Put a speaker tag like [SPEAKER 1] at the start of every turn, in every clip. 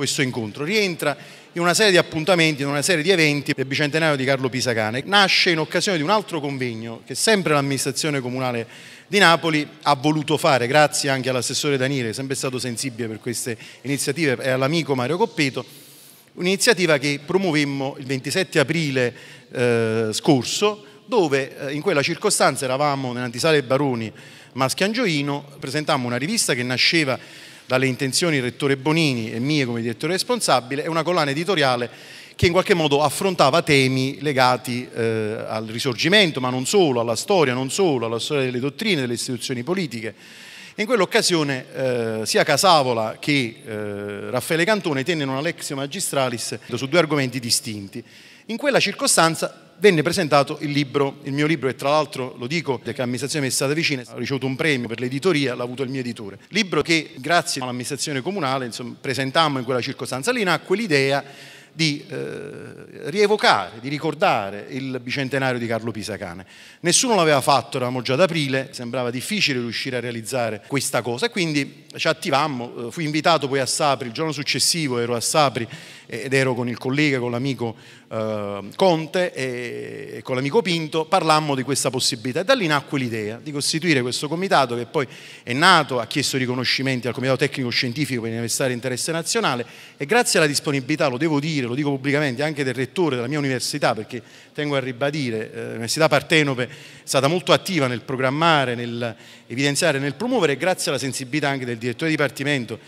[SPEAKER 1] questo incontro. Rientra in una serie di appuntamenti, in una serie di eventi del bicentenario di Carlo Pisacane. Nasce in occasione di un altro convegno che sempre l'amministrazione comunale di Napoli ha voluto fare, grazie anche all'assessore Daniele, sempre stato sensibile per queste iniziative, e all'amico Mario Coppeto, un'iniziativa che promuovemmo il 27 aprile eh, scorso, dove eh, in quella circostanza eravamo nell'antisale Baroni Maschiangioino, presentammo una rivista che nasceva dalle intenzioni del rettore Bonini e mie come direttore responsabile, è una collana editoriale che in qualche modo affrontava temi legati eh, al risorgimento, ma non solo, alla storia, non solo, alla storia delle dottrine, delle istituzioni politiche. In quell'occasione eh, sia Casavola che eh, Raffaele Cantone tennero una lexio magistralis su due argomenti distinti. In quella circostanza venne presentato il libro, il mio libro, e tra l'altro lo dico perché l'amministrazione mi è stata vicina, ho ricevuto un premio per l'editoria, l'ha avuto il mio editore. Libro che grazie all'amministrazione comunale insomma, presentammo in quella circostanza lì, nacque l'idea di eh, rievocare, di ricordare il bicentenario di Carlo Pisacane. Nessuno l'aveva fatto, eravamo già ad aprile, sembrava difficile riuscire a realizzare questa cosa e quindi ci attivammo, eh, fui invitato poi a Sapri, il giorno successivo ero a Sapri ed ero con il collega, con l'amico eh, Conte e con l'amico Pinto, parlammo di questa possibilità e da lì nacque l'idea di costituire questo comitato che poi è nato, ha chiesto riconoscimenti al Comitato Tecnico Scientifico per Università di Interesse Nazionale e grazie alla disponibilità, lo devo dire, lo dico pubblicamente, anche del rettore della mia università, perché tengo a ribadire, eh, l'Università Partenope è stata molto attiva nel programmare, nel evidenziare, nel promuovere e grazie alla sensibilità anche del direttore di dipartimento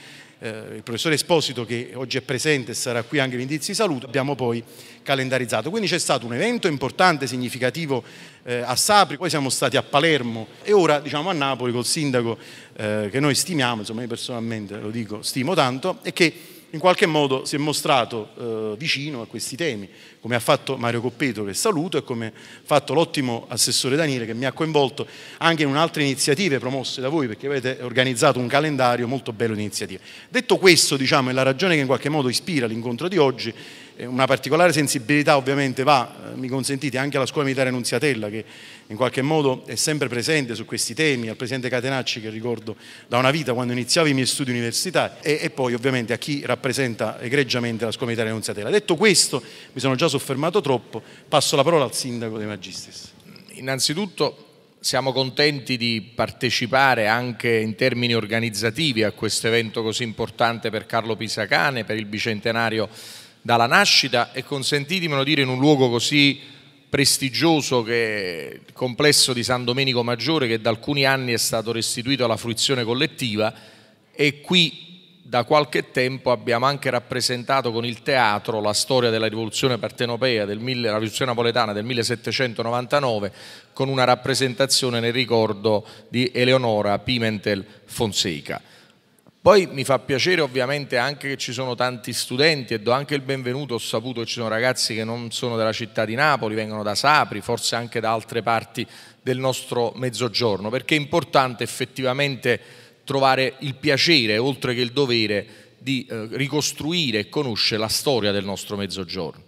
[SPEAKER 1] eh, il professore Esposito che oggi è presente e sarà qui anche l'indirizzo di saluto, abbiamo poi calendarizzato. Quindi c'è stato un evento importante, significativo eh, a Sapri, poi siamo stati a Palermo e ora diciamo a Napoli col sindaco eh, che noi stimiamo, insomma io personalmente lo dico, stimo tanto e che in qualche modo si è mostrato eh, vicino a questi temi, come ha fatto Mario Coppeto che saluto e come ha fatto l'ottimo assessore Daniele che mi ha coinvolto anche in un'altra iniziativa promosse da voi perché avete organizzato un calendario molto bello di iniziative. Detto questo, diciamo, è la ragione che in qualche modo ispira l'incontro di oggi eh, una particolare sensibilità ovviamente va, eh, mi consentite, anche alla scuola militare Nunziatella che in qualche modo è sempre presente su questi temi, al presidente Catenacci che ricordo da una vita quando iniziavo i miei studi universitari e, e poi ovviamente a chi rappresenta egregiamente la scuola militare Nunziatella. Detto questo, mi sono già soffermato troppo, passo la parola al sindaco De Magistris. Innanzitutto siamo
[SPEAKER 2] contenti di partecipare anche in termini organizzativi a questo evento così importante per Carlo Pisacane, per il bicentenario dalla nascita e consentitemelo dire in un luogo così prestigioso che è il complesso di San Domenico Maggiore che da alcuni anni è stato restituito alla fruizione collettiva e qui da qualche tempo abbiamo anche rappresentato con il teatro la storia della rivoluzione partenopea, del, la rivoluzione napoletana del 1799 con una rappresentazione nel ricordo di Eleonora Pimentel Fonseca. Poi mi fa piacere ovviamente anche che ci sono tanti studenti e do anche il benvenuto, ho saputo che ci sono ragazzi che non sono della città di Napoli, vengono da Sapri, forse anche da altre parti del nostro mezzogiorno, perché è importante effettivamente trovare il piacere, oltre che il dovere, di eh, ricostruire e conoscere la storia del nostro mezzogiorno.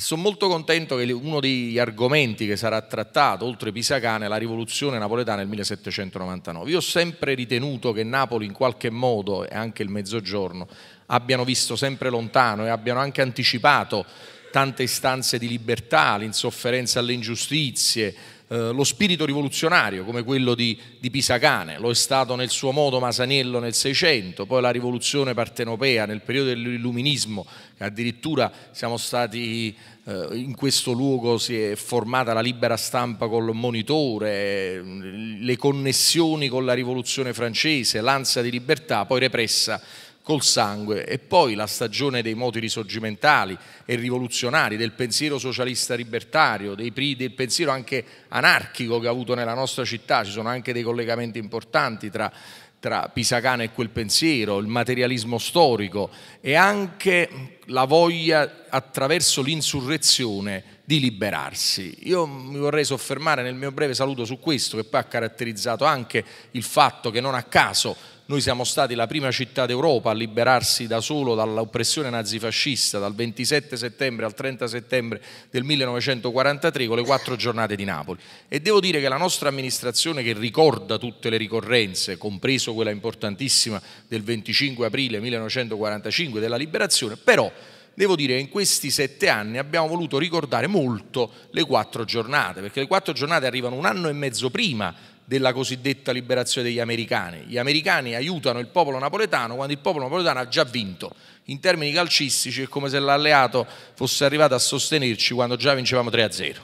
[SPEAKER 2] Sono molto contento che uno degli argomenti che sarà trattato, oltre Pisacane, è la rivoluzione napoletana del 1799. Io ho sempre ritenuto che Napoli in qualche modo, e anche il Mezzogiorno, abbiano visto sempre lontano e abbiano anche anticipato tante istanze di libertà, l'insofferenza alle ingiustizie, eh, lo spirito rivoluzionario come quello di, di, Pisacane, lo è stato nel suo modo Masaniello nel Seicento, poi la rivoluzione partenopea nel periodo dell'illuminismo, addirittura siamo stati eh, in questo luogo si è formata la libera stampa col monitore, le connessioni con la rivoluzione francese, l'ansia di libertà, poi repressa col sangue e poi la stagione dei moti risorgimentali e rivoluzionari, del pensiero socialista libertario, dei, del pensiero anche anarchico che ha avuto nella nostra città, ci sono anche dei collegamenti importanti tra, tra Pisacana e quel pensiero, il materialismo storico e anche la voglia attraverso l'insurrezione di liberarsi. Io mi vorrei soffermare nel mio breve saluto su questo che poi ha caratterizzato anche il fatto che non a caso noi siamo stati la prima città d'Europa a liberarsi da solo dall'oppressione nazifascista dal 27 settembre al 30 settembre del 1943 con le quattro giornate di Napoli. E devo dire che la nostra amministrazione che ricorda tutte le ricorrenze, compreso quella importantissima del 25 aprile 1945 della liberazione, però devo dire che in questi sette anni abbiamo voluto ricordare molto le quattro giornate, perché le quattro giornate arrivano un anno e mezzo prima della cosiddetta liberazione degli americani. Gli americani aiutano il popolo napoletano quando il popolo napoletano ha già vinto. In termini calcistici è come se l'alleato fosse arrivato a sostenerci quando già vincevamo 3-0.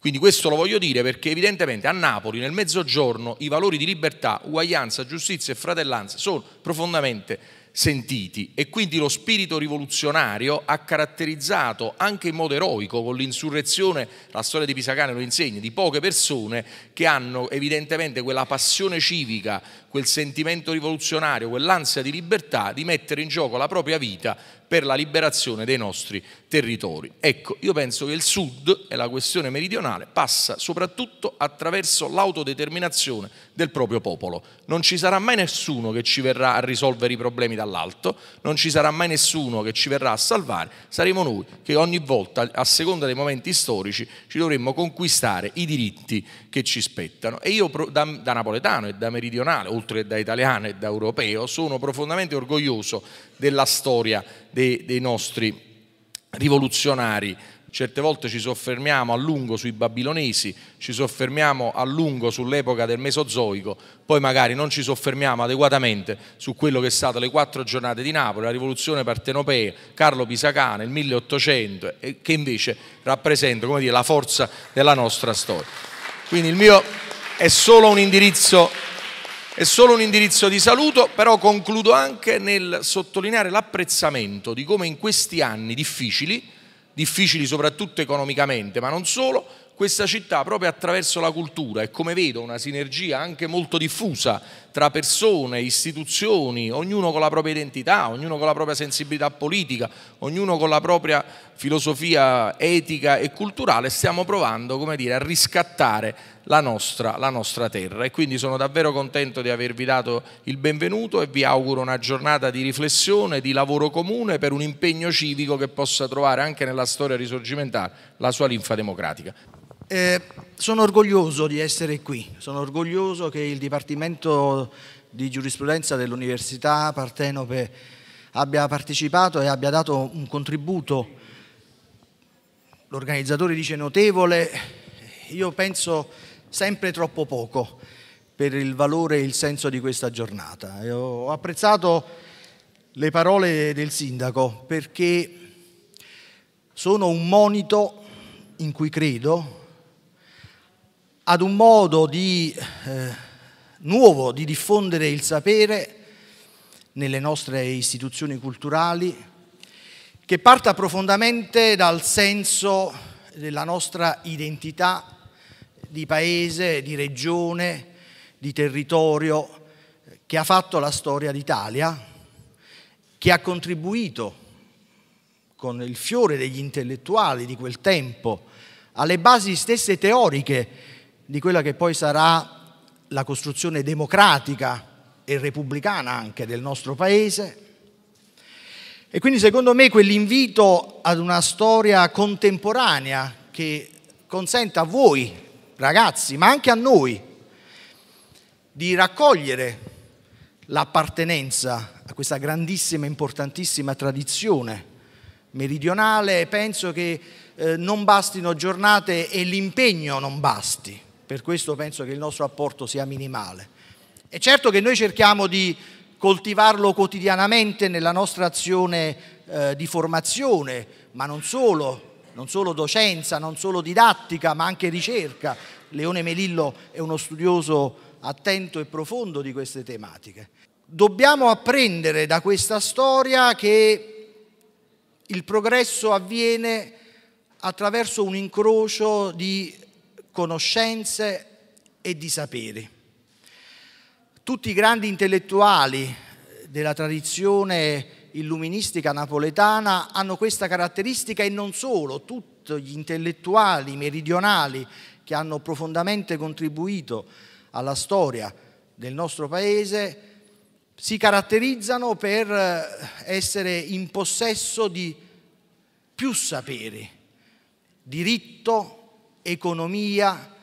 [SPEAKER 2] Quindi questo lo voglio dire perché evidentemente a Napoli nel mezzogiorno i valori di libertà, uguaglianza, giustizia e fratellanza sono profondamente sentiti e quindi lo spirito rivoluzionario ha caratterizzato anche in modo eroico con l'insurrezione, la storia di Pisacane lo insegna, di poche persone che hanno evidentemente quella passione civica, quel sentimento rivoluzionario, quell'ansia di libertà di mettere in gioco la propria vita per la liberazione dei nostri territori. Ecco, io penso che il Sud e la questione meridionale passa soprattutto attraverso l'autodeterminazione del proprio popolo. Non ci sarà mai nessuno che ci verrà a risolvere i problemi dall'alto, non ci sarà mai nessuno che ci verrà a salvare, saremo noi che ogni volta, a seconda dei momenti storici, ci dovremmo conquistare i diritti che ci spettano. E io da, da napoletano e da meridionale, oltre che da italiano e da europeo, sono profondamente orgoglioso della storia dei, dei nostri rivoluzionari. Certe volte ci soffermiamo a lungo sui babilonesi, ci soffermiamo a lungo sull'epoca del Mesozoico, poi magari non ci soffermiamo adeguatamente su quello che è stato le quattro giornate di Napoli, la rivoluzione partenopea, Carlo Pisacane, il 1800, che invece rappresenta dire, la forza della nostra storia. Quindi il mio è solo un indirizzo è solo un indirizzo di saluto, però concludo anche nel sottolineare l'apprezzamento di come in questi anni difficili, difficili soprattutto economicamente, ma non solo, questa città proprio attraverso la cultura e come vedo una sinergia anche molto diffusa tra persone, istituzioni, ognuno con la propria identità, ognuno con la propria sensibilità politica, ognuno con la propria filosofia etica e culturale, stiamo provando come dire, a riscattare la nostra, la nostra terra. E quindi sono davvero contento di avervi dato il benvenuto e vi auguro una giornata di riflessione, di lavoro comune per un impegno civico che possa trovare anche nella storia risorgimentale la sua linfa democratica.
[SPEAKER 3] Eh, sono orgoglioso di essere qui, sono orgoglioso che il Dipartimento di Giurisprudenza dell'Università Partenope abbia partecipato e abbia dato un contributo, l'organizzatore dice notevole, io penso sempre troppo poco per il valore e il senso di questa giornata. Io ho apprezzato le parole del sindaco perché sono un monito in cui credo, ad un modo di, eh, nuovo di diffondere il sapere nelle nostre istituzioni culturali, che parta profondamente dal senso della nostra identità di paese, di regione, di territorio che ha fatto la storia d'Italia, che ha contribuito con il fiore degli intellettuali di quel tempo alle basi stesse teoriche di quella che poi sarà la costruzione democratica e repubblicana anche del nostro paese. E quindi secondo me quell'invito ad una storia contemporanea che consenta a voi, ragazzi, ma anche a noi, di raccogliere l'appartenenza a questa grandissima, importantissima tradizione meridionale, penso che eh, non bastino giornate e l'impegno non basti per questo penso che il nostro apporto sia minimale. È certo che noi cerchiamo di coltivarlo quotidianamente nella nostra azione eh, di formazione, ma non solo, non solo docenza, non solo didattica, ma anche ricerca. Leone Melillo è uno studioso attento e profondo di queste tematiche. Dobbiamo apprendere da questa storia che il progresso avviene attraverso un incrocio di conoscenze e di saperi. Tutti i grandi intellettuali della tradizione illuministica napoletana hanno questa caratteristica e non solo, tutti gli intellettuali meridionali che hanno profondamente contribuito alla storia del nostro paese si caratterizzano per essere in possesso di più saperi, diritto, economia,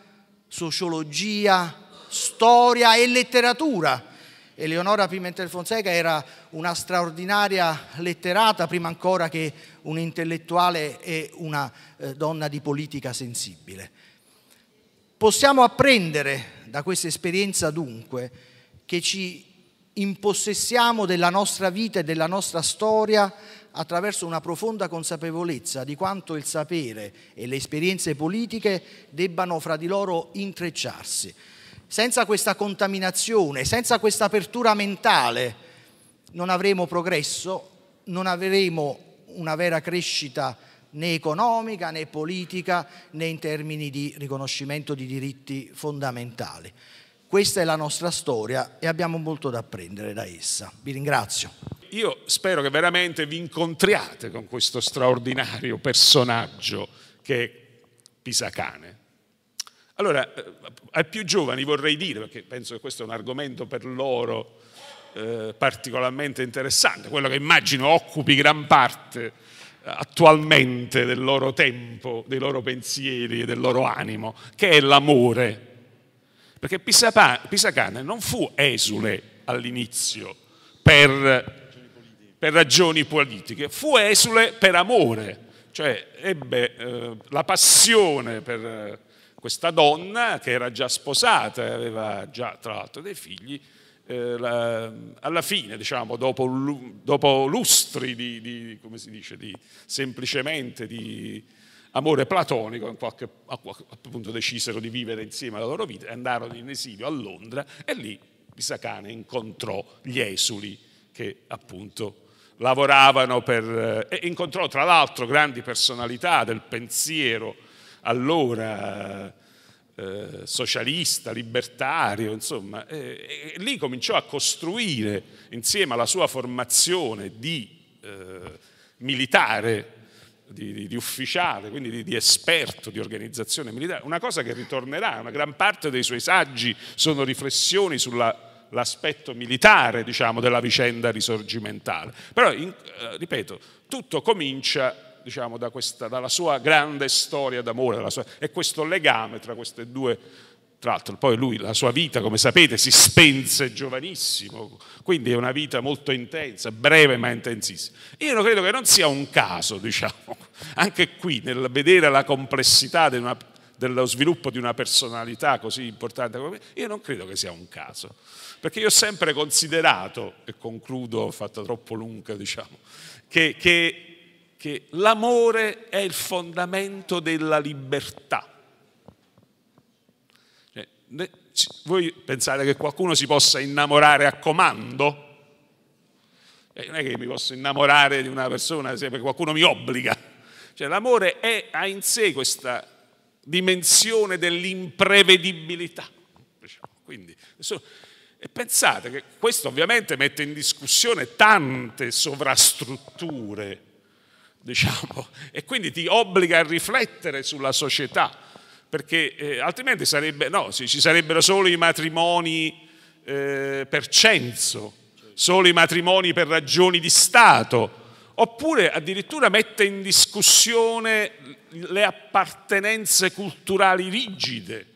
[SPEAKER 3] sociologia, storia e letteratura. Eleonora Pimentel Fonseca era una straordinaria letterata, prima ancora che un intellettuale e una eh, donna di politica sensibile. Possiamo apprendere da questa esperienza dunque che ci impossessiamo della nostra vita e della nostra storia attraverso una profonda consapevolezza di quanto il sapere e le esperienze politiche debbano fra di loro intrecciarsi. Senza questa contaminazione, senza questa apertura mentale, non avremo progresso, non avremo una vera crescita né economica né politica né in termini di riconoscimento di diritti fondamentali. Questa è la nostra storia e abbiamo molto da apprendere da essa. Vi ringrazio.
[SPEAKER 4] Io spero che veramente vi incontriate con questo straordinario personaggio che è Pisacane. Allora, eh, ai più giovani vorrei dire, perché penso che questo è un argomento per loro eh, particolarmente interessante, quello che immagino occupi gran parte eh, attualmente del loro tempo, dei loro pensieri e del loro animo, che è l'amore perché Pisacane non fu esule all'inizio per, per, ragioni politiche, fu esule per amore, cioè ebbe eh, la passione per eh, questa donna che era già sposata e aveva già tra l'altro dei figli, eh, la, alla fine, diciamo, dopo, dopo lustri di, di, come si dice, di, semplicemente di amore platonico, in qualche, punto decisero di vivere insieme la loro vita, e andarono in esilio a Londra e lì Pisacane incontrò gli esuli che appunto lavoravano per... Eh, e incontrò tra l'altro grandi personalità del pensiero allora eh, socialista, libertario, insomma, e, e, lì cominciò a costruire insieme alla sua formazione di eh, militare di, di, di ufficiale, quindi di, di, esperto di organizzazione militare, una cosa che ritornerà, una gran parte dei suoi saggi sono riflessioni sull'aspetto militare diciamo, della vicenda risorgimentale. Però, in, eh, ripeto, tutto comincia Diciamo, da questa, dalla sua grande storia d'amore sua, e questo legame tra queste due tra l'altro poi lui, la sua vita, come sapete, si spense giovanissimo, quindi è una vita molto intensa, breve ma intensissima. Io non credo che non sia un caso, diciamo, anche qui nel vedere la complessità di una dello sviluppo di una personalità così importante come me, io non credo che sia un caso, perché io ho sempre considerato, e concludo, ho fatto troppo lunga, diciamo, che, che, che l'amore è il fondamento della libertà voi pensate che qualcuno si possa innamorare a comando? Eh, non è che mi posso innamorare di una persona se qualcuno mi obbliga. Cioè, l'amore è, ha in sé questa dimensione dell'imprevedibilità. Quindi, e pensate che questo ovviamente mette in discussione tante sovrastrutture, diciamo, e quindi ti obbliga a riflettere sulla società, perché eh, altrimenti sarebbe, no, ci sarebbero solo i matrimoni eh, per censo, solo i matrimoni per ragioni di Stato, oppure addirittura mette in discussione le appartenenze culturali rigide.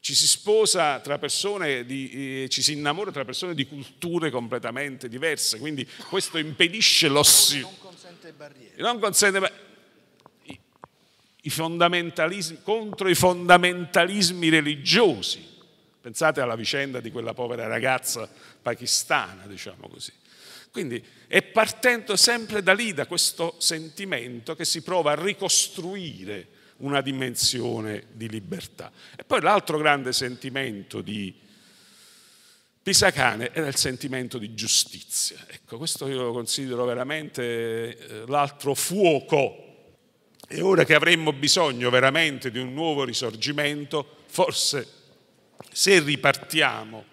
[SPEAKER 4] Ci si sposa tra persone, di, eh, ci si innamora tra persone di culture completamente diverse, quindi questo impedisce l'ossi...
[SPEAKER 5] Non consente barriere.
[SPEAKER 4] Non consente barriere i contro i fondamentalismi religiosi. Pensate alla vicenda di quella povera ragazza pakistana, diciamo così. Quindi è partendo sempre da lì, da questo sentimento che si prova a ricostruire una dimensione di libertà. E poi l'altro grande sentimento di Pisacane era il sentimento di giustizia. Ecco, questo io lo considero veramente eh, l'altro fuoco e ora che avremmo bisogno veramente di un nuovo risorgimento, forse se ripartiamo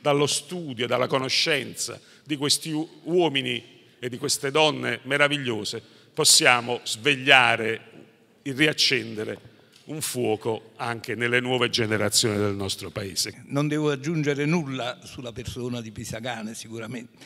[SPEAKER 4] dallo studio, dalla conoscenza di questi uomini e di queste donne meravigliose, possiamo svegliare e riaccendere un fuoco anche nelle nuove generazioni del nostro paese. Non devo
[SPEAKER 6] aggiungere nulla sulla persona di Pisagane, sicuramente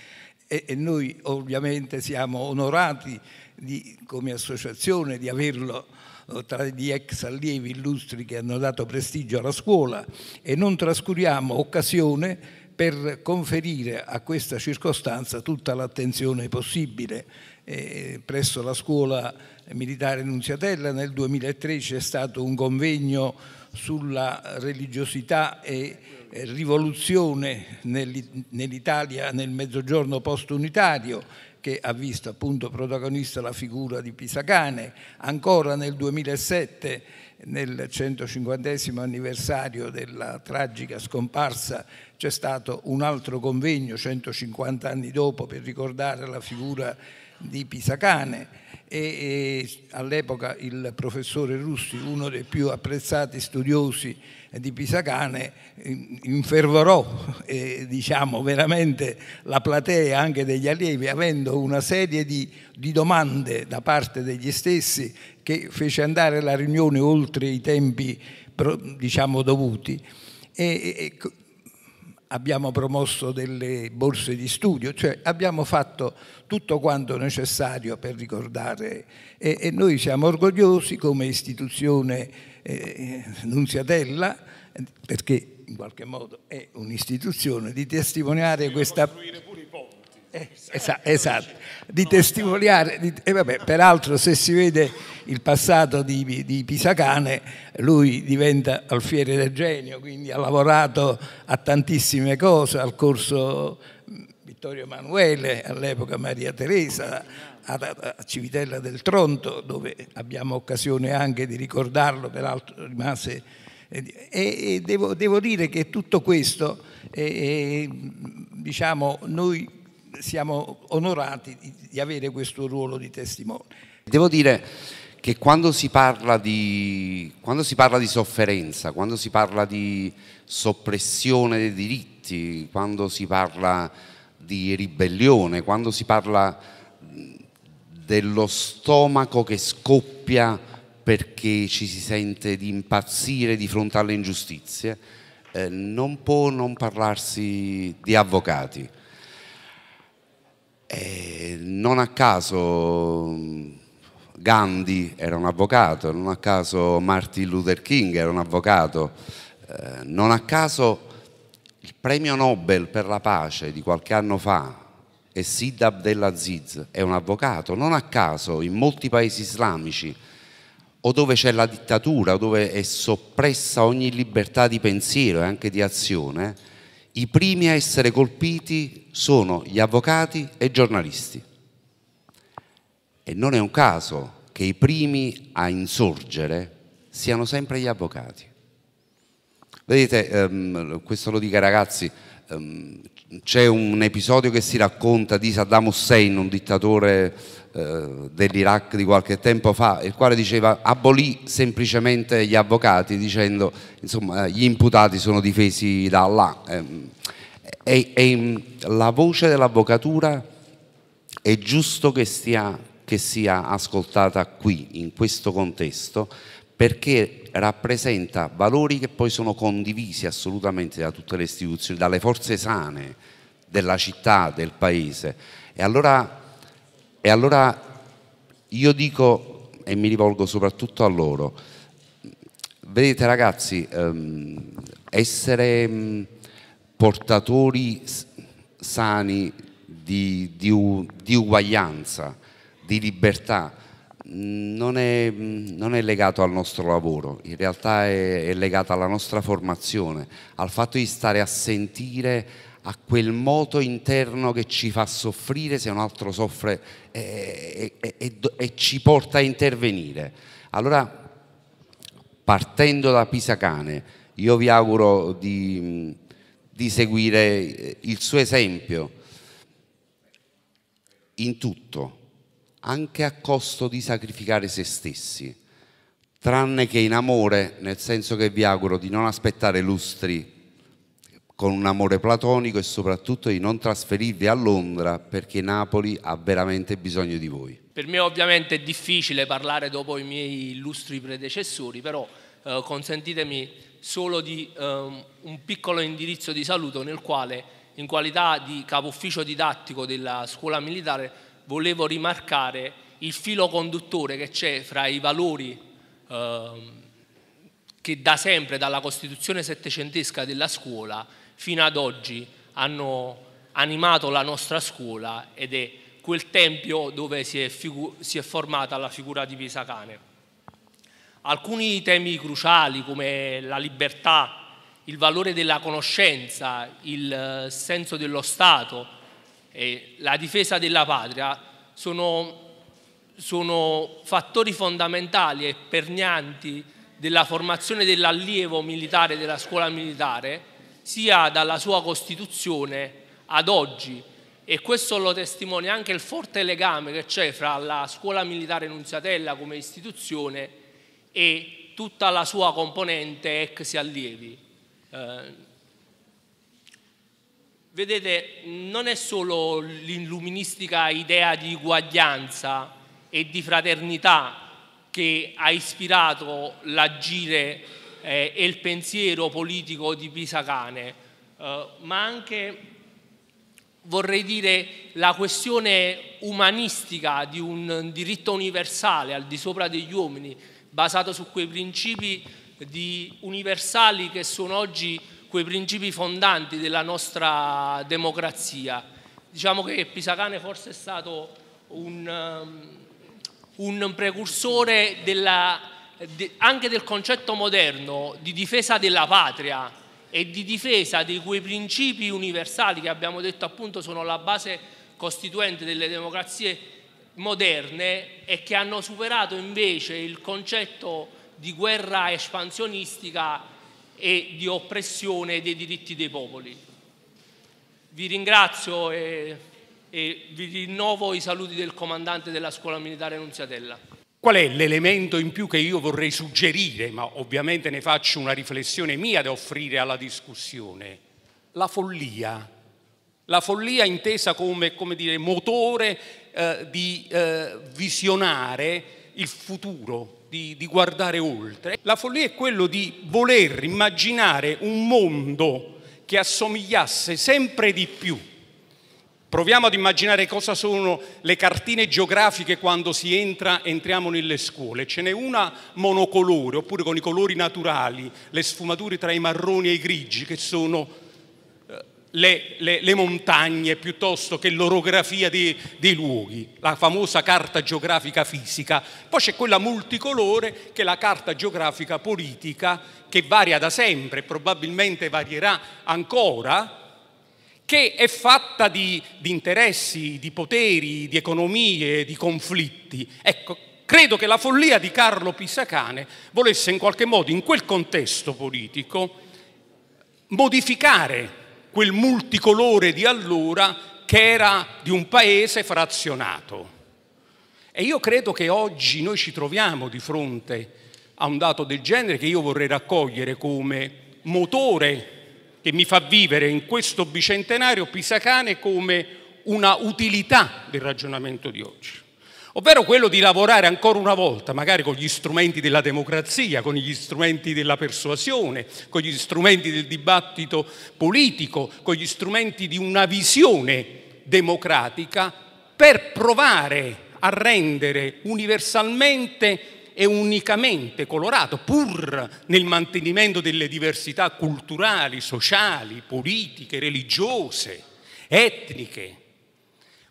[SPEAKER 6] e, e noi ovviamente siamo onorati di, come associazione di averlo eh, tra gli ex allievi illustri che hanno dato prestigio alla scuola e non trascuriamo occasione per conferire a questa circostanza tutta l'attenzione possibile. Eh, presso la scuola militare Nunziatella nel 2013 è stato un convegno sulla religiosità e rivoluzione nell'Italia nel mezzogiorno post-unitario che ha visto appunto protagonista la figura di Pisacane, ancora nel 2007 nel 150 anniversario della tragica scomparsa c'è stato un altro convegno 150 anni dopo per ricordare la figura di di Pisacane e, e all'epoca il professore Russi, uno dei più apprezzati studiosi di Pisacane, infervorò eh, diciamo, veramente la platea anche degli allievi, avendo una serie di, di domande da parte degli stessi che fece andare la riunione oltre i tempi diciamo, dovuti. E, e, abbiamo promosso delle borse di studio, cioè abbiamo fatto tutto quanto necessario per ricordare e, e noi siamo orgogliosi come istituzione eh, Nunziatella, eh, perché in qualche modo è un'istituzione, di testimoniare questa... Esatto, esatto, di testimoniare, di, e eh, vabbè, peraltro se si vede il passato di, di, Pisacane, lui diventa alfiere del genio, quindi ha lavorato a tantissime cose, al corso Vittorio Emanuele, all'epoca Maria Teresa, a, Civitella del Tronto, dove abbiamo occasione anche di ricordarlo, peraltro rimase... Eh, e, e devo, devo, dire che tutto questo, eh, eh diciamo, noi siamo onorati di avere questo ruolo di testimone.
[SPEAKER 7] Devo dire che quando si parla di, si parla di sofferenza, quando si parla di soppressione dei diritti, quando si parla di ribellione, quando si parla dello stomaco che scoppia perché ci si sente di impazzire di fronte alle ingiustizie, eh, non può non parlarsi di avvocati. E eh, non a caso mm, Gandhi era un avvocato, non a caso Martin Luther King era un avvocato, eh, non a caso il premio Nobel per la pace di qualche anno fa e Sid Abdelaziz è un avvocato, non a caso in molti paesi islamici o dove c'è la dittatura, dove è soppressa ogni libertà di pensiero e anche di azione, i primi a essere colpiti sono gli avvocati e i giornalisti. E non è un caso che i primi a insorgere siano sempre gli avvocati. Vedete, ehm, questo lo dico ai ragazzi, ehm, c'è un episodio che si racconta di Saddam Hussein, un dittatore eh, dell'Iraq di qualche tempo fa, il quale diceva abolì semplicemente gli avvocati dicendo insomma eh, gli imputati sono difesi da Allah. E, ehm, e la voce dell'avvocatura è giusto che, stia, che sia ascoltata qui, in questo contesto, perché rappresenta valori che poi sono condivisi assolutamente da tutte le istituzioni, dalle forze sane della città, del paese. E allora, e allora io dico, e mi rivolgo soprattutto a loro, vedete ragazzi, ehm, essere mm, portatori sani di, di, di uguaglianza, di libertà, non è, non è, legato al nostro lavoro, in realtà è, è legato alla nostra formazione, al fatto di stare a sentire a quel moto interno che ci fa soffrire se un altro soffre eh, eh, eh, e, e, e, e ci porta a intervenire. Allora, partendo da Pisacane, io vi auguro di, di seguire il suo esempio in tutto anche a costo di sacrificare se stessi, tranne che in amore, nel senso che vi auguro di non aspettare lustri con un amore platonico e soprattutto di non trasferirvi a Londra perché Napoli ha veramente bisogno di voi.
[SPEAKER 8] Per me ovviamente è difficile parlare dopo i miei illustri predecessori, però eh, consentitemi solo di eh, un piccolo indirizzo di saluto nel quale in qualità di capo ufficio didattico della scuola militare volevo rimarcare il filo conduttore che c'è fra i valori eh, che da sempre, dalla Costituzione settecentesca della scuola fino ad oggi, hanno animato la nostra scuola ed è quel tempio dove si è, si è formata la figura di Pisacane. Alcuni temi cruciali come la libertà, il valore della conoscenza, il eh, senso dello Stato, e la difesa della patria sono, sono fattori fondamentali e pernianti della formazione dell'allievo militare della scuola militare sia dalla sua costituzione ad oggi e questo lo testimonia anche il forte legame che c'è fra la scuola militare Nunziatella come istituzione e tutta la sua componente ex allievi. Eh, Vedete, non è solo l'illuministica idea di uguaglianza e di fraternità che ha ispirato l'agire eh, e il pensiero politico di Pisacane, eh, ma anche vorrei dire la questione umanistica di un diritto universale al di sopra degli uomini, basato su quei principi di, universali che sono oggi quei principi fondanti della nostra democrazia. Diciamo che Pisacane forse è stato un, um, un precursore della, de, anche del concetto moderno di difesa della patria e di difesa di quei principi universali che abbiamo detto appunto sono la base costituente delle democrazie moderne e che hanno superato invece il concetto di guerra espansionistica e di oppressione dei diritti dei popoli. Vi ringrazio e, e vi rinnovo i saluti del comandante della scuola militare Nunziatella.
[SPEAKER 9] Qual è l'elemento in più che io vorrei suggerire, ma ovviamente ne faccio una riflessione mia da offrire alla discussione? La follia. La follia intesa come, come dire, motore eh, di eh, visionare il futuro, di, di guardare oltre. La follia è quello di voler immaginare un mondo che assomigliasse sempre di più Proviamo ad immaginare cosa sono le cartine geografiche quando si entra, entriamo nelle scuole. Ce n'è una monocolore, oppure con i colori naturali, le sfumature tra i marroni e i grigi, che sono le, le, le, montagne piuttosto che l'orografia dei, dei, luoghi, la famosa carta geografica fisica. Poi c'è quella multicolore che è la carta geografica politica che varia da sempre, probabilmente varierà ancora, che è fatta di, di interessi, di poteri, di economie, di conflitti. Ecco, credo che la follia di Carlo Pisacane volesse in qualche modo in quel contesto politico modificare quel multicolore di allora che era di un paese frazionato. E io credo che oggi noi ci troviamo di fronte a un dato del genere che io vorrei raccogliere come motore che mi fa vivere in questo bicentenario pisacane come una utilità del ragionamento di oggi ovvero quello di lavorare ancora una volta, magari con gli strumenti della democrazia, con gli strumenti della persuasione, con gli strumenti del dibattito politico, con gli strumenti di una visione democratica, per provare a rendere universalmente e unicamente colorato, pur nel mantenimento delle diversità culturali, sociali, politiche, religiose, etniche,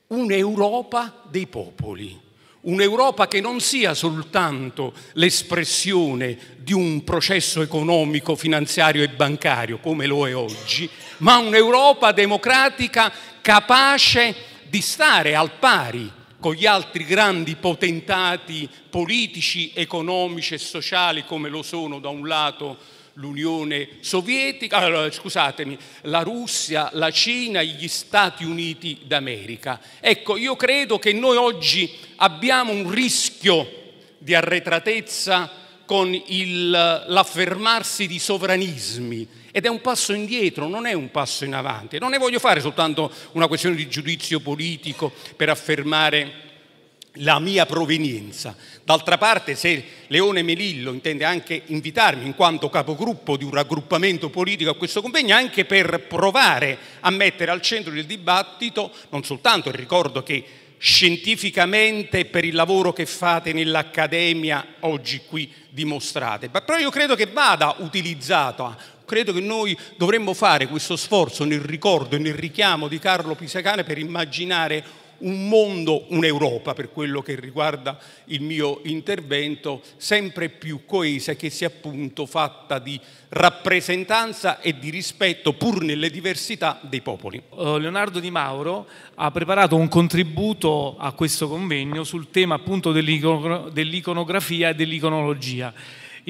[SPEAKER 9] un'Europa dei popoli Un'Europa che non sia soltanto l'espressione di un processo economico, finanziario e bancario, come lo è oggi, ma un'Europa democratica capace di stare al pari con gli altri grandi potentati politici, economici e sociali, come lo sono da un lato l'Unione Sovietica, scusatemi, la Russia, la Cina, gli Stati Uniti d'America. Ecco, io credo che noi oggi abbiamo un rischio di arretratezza con il, l'affermarsi di sovranismi ed è un passo indietro, non è un passo in avanti. Non ne voglio fare soltanto una questione di giudizio politico per affermare la mia provenienza. D'altra parte, se Leone Melillo intende anche invitarmi in quanto capogruppo di un raggruppamento politico a questo convegno, anche per provare a mettere al centro del dibattito non soltanto il ricordo che scientificamente per il lavoro che fate nell'accademia oggi qui dimostrate, ma però io credo che vada utilizzata credo che noi dovremmo fare questo sforzo nel ricordo e nel richiamo di Carlo Pisacane per immaginare un mondo, un'Europa per quello che riguarda il mio intervento, sempre più coesa e che sia appunto fatta di rappresentanza e di rispetto pur nelle diversità dei popoli. Eh, Leonardo Di Mauro
[SPEAKER 10] ha preparato un contributo a questo convegno sul tema appunto dell'iconografia e dell'iconologia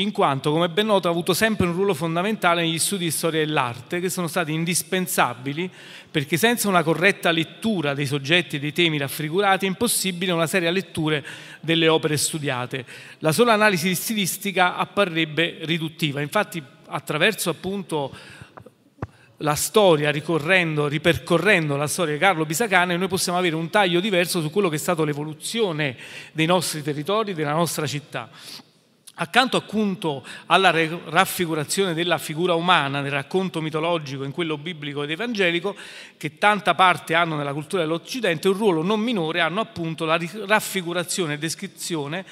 [SPEAKER 10] in quanto, come ben noto, ha avuto sempre un ruolo fondamentale negli studi di storia dell'arte, che sono stati indispensabili perché senza una corretta lettura dei soggetti e dei temi raffigurati è impossibile una seria lettura delle opere studiate. La sola analisi stilistica apparrebbe riduttiva. Infatti, attraverso appunto la storia, ricorrendo, ripercorrendo la storia di Carlo Bisacane, noi possiamo avere un taglio diverso su quello che è stato l'evoluzione dei nostri territori, della nostra città. Accanto appunto alla raffigurazione della figura umana nel racconto mitologico, in quello biblico ed evangelico, che tanta parte hanno nella cultura dell'Occidente, un ruolo non minore hanno appunto la raffigurazione e descrizione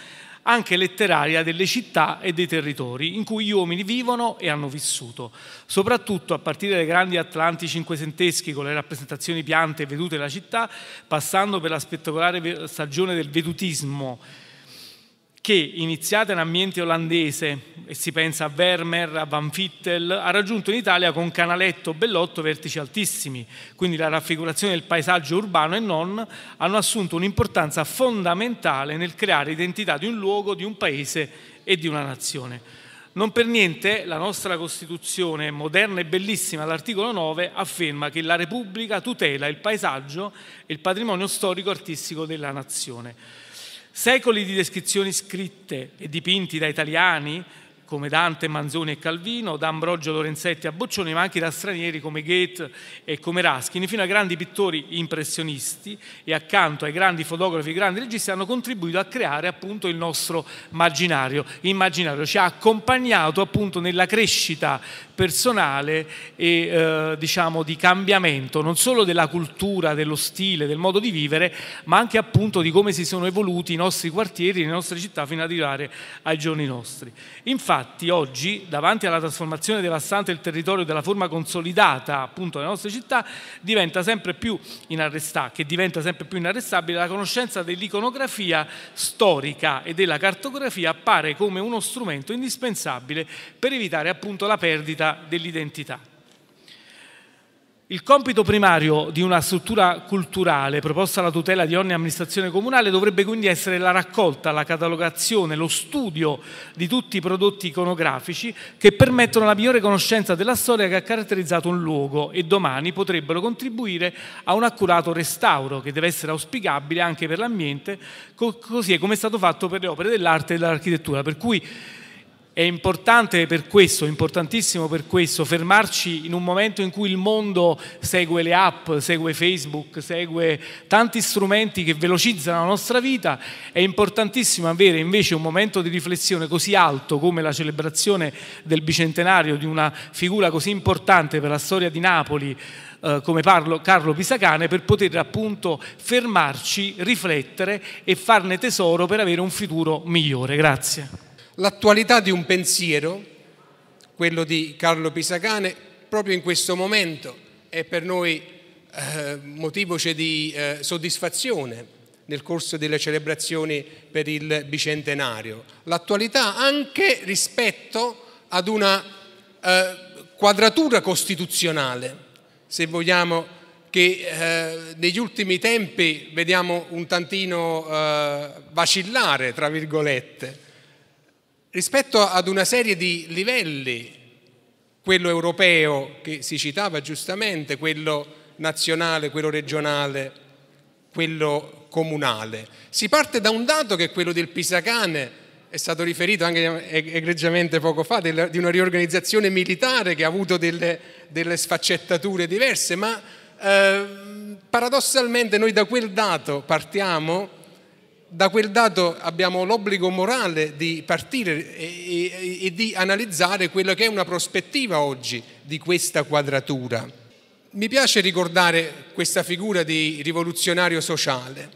[SPEAKER 10] anche letteraria delle città e dei territori in cui gli uomini vivono e hanno vissuto, soprattutto a partire dai grandi atlanti cinquecenteschi con le rappresentazioni piante e vedute della città, passando per la spettacolare stagione del vedutismo che iniziata in ambiente olandese, e si pensa a Vermeer, a Van Vittel, ha raggiunto in Italia con Canaletto, Bellotto vertici altissimi, quindi la raffigurazione del paesaggio urbano e non hanno assunto un'importanza fondamentale nel creare identità di un luogo, di un paese e di una nazione. Non per niente la nostra Costituzione, moderna e bellissima, all'articolo 9, afferma che la Repubblica tutela il paesaggio e il patrimonio storico-artistico della nazione. Secoli di descrizioni scritte e dipinti da italiani come Dante, Manzoni e Calvino, da Ambrogio Lorenzetti a Boccioni, ma anche da stranieri come Goethe e come Raschini, fino a grandi pittori impressionisti e accanto ai grandi fotografi e grandi registi hanno contribuito a creare appunto il nostro immaginario. immaginario. Ci ha accompagnato appunto nella crescita personale e eh, diciamo di cambiamento non solo della cultura, dello stile, del modo di vivere, ma anche appunto di come si sono evoluti i nostri quartieri, le nostre città fino ad arrivare ai giorni nostri. Infatti, infatti oggi, davanti alla trasformazione devastante del territorio della forma consolidata appunto delle nostre città, diventa sempre più che diventa sempre più inarrestabile, la conoscenza dell'iconografia storica e della cartografia appare come uno strumento indispensabile per evitare appunto la perdita dell'identità. Il compito primario di una struttura culturale proposta alla tutela di ogni amministrazione comunale dovrebbe quindi essere la raccolta, la catalogazione, lo studio di tutti i prodotti iconografici che permettono la migliore conoscenza della storia che ha caratterizzato un luogo e domani potrebbero contribuire a un accurato restauro che deve essere auspicabile anche per l'ambiente, così come è stato fatto per le opere dell'arte e dell'architettura. Per cui è importante per questo, importantissimo per questo, fermarci in un momento in cui il mondo segue le app, segue Facebook, segue tanti strumenti che velocizzano la nostra vita. È importantissimo avere invece un momento di riflessione così alto come la celebrazione del bicentenario di una figura così importante per la storia di Napoli, eh, come parlo, Carlo Pisacane per poter appunto fermarci, riflettere
[SPEAKER 11] e farne tesoro per avere un futuro migliore. Grazie l'attualità di un pensiero, quello di Carlo Pisacane, proprio in questo momento è per noi eh, motivo cioè, di eh, soddisfazione nel corso delle celebrazioni per il bicentenario. L'attualità anche rispetto ad una eh, quadratura costituzionale, se vogliamo, che eh, negli ultimi tempi vediamo un tantino eh, vacillare, tra virgolette rispetto ad una serie di livelli, quello europeo che si citava giustamente, quello nazionale, quello regionale, quello comunale. Si parte da un dato che è quello del Pisacane, è stato riferito anche egregiamente poco fa, di una riorganizzazione militare che ha avuto delle, delle sfaccettature diverse, ma eh, paradossalmente noi da quel dato partiamo da quel dato abbiamo l'obbligo morale di partire e, e, e, di analizzare quella che è una prospettiva oggi di questa quadratura. Mi piace ricordare questa figura di rivoluzionario sociale,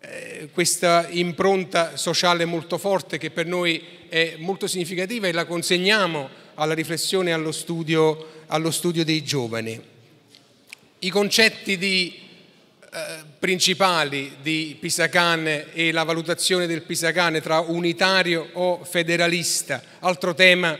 [SPEAKER 11] eh, questa impronta sociale molto forte che per noi è molto significativa e la consegniamo alla riflessione e allo studio, allo studio dei giovani. I concetti di eh, principali di Pisacane e la valutazione del Pisacane tra unitario o federalista, altro tema,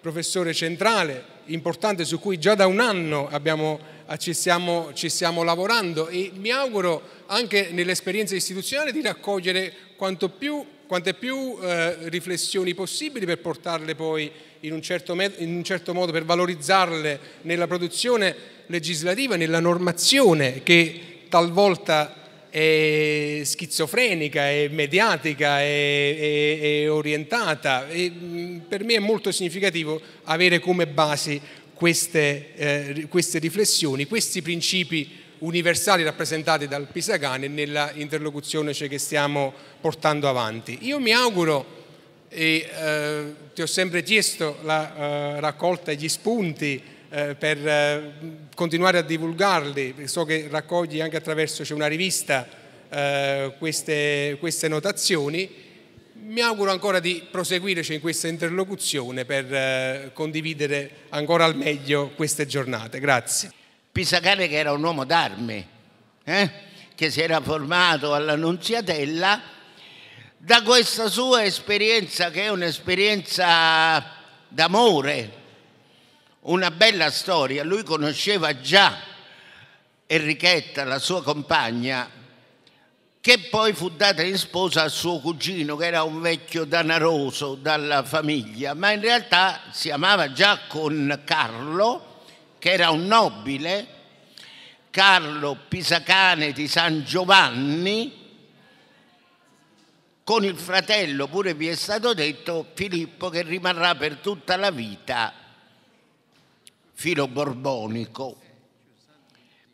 [SPEAKER 11] professore, centrale, importante su cui già da un anno abbiamo, eh, ci, stiamo, ci, stiamo, lavorando e mi auguro anche nell'esperienza istituzionale di raccogliere quanto più, quante più eh, riflessioni possibili per portarle poi in un, certo in un certo modo, per valorizzarle nella produzione legislativa, nella normazione che talvolta è schizofrenica, è mediatica, è, è, è orientata. E mm, per me è molto significativo avere come basi queste, eh, queste riflessioni, questi principi universali rappresentati dal Pisagane nella interlocuzione cioè, che stiamo portando avanti. Io mi auguro, e eh, ti ho sempre chiesto la eh, raccolta degli spunti, eh, per eh, continuare a divulgarli. So che raccogli anche attraverso una rivista eh, queste, queste notazioni mi auguro ancora di proseguirci in questa interlocuzione per condividere ancora al meglio queste giornate. Grazie.
[SPEAKER 12] Pisacane che era un uomo d'arme, eh? che si era formato all'Annunziatella, da questa sua esperienza che è un'esperienza d'amore una bella storia. Lui conosceva già Enrichetta, la sua compagna, che poi fu data in sposa al suo cugino, che era un vecchio danaroso dalla famiglia, ma in realtà si amava già con Carlo, che era un nobile, Carlo Pisacane di San Giovanni, con il fratello, pure vi è stato detto, Filippo, che rimarrà per tutta la vita filo borbonico.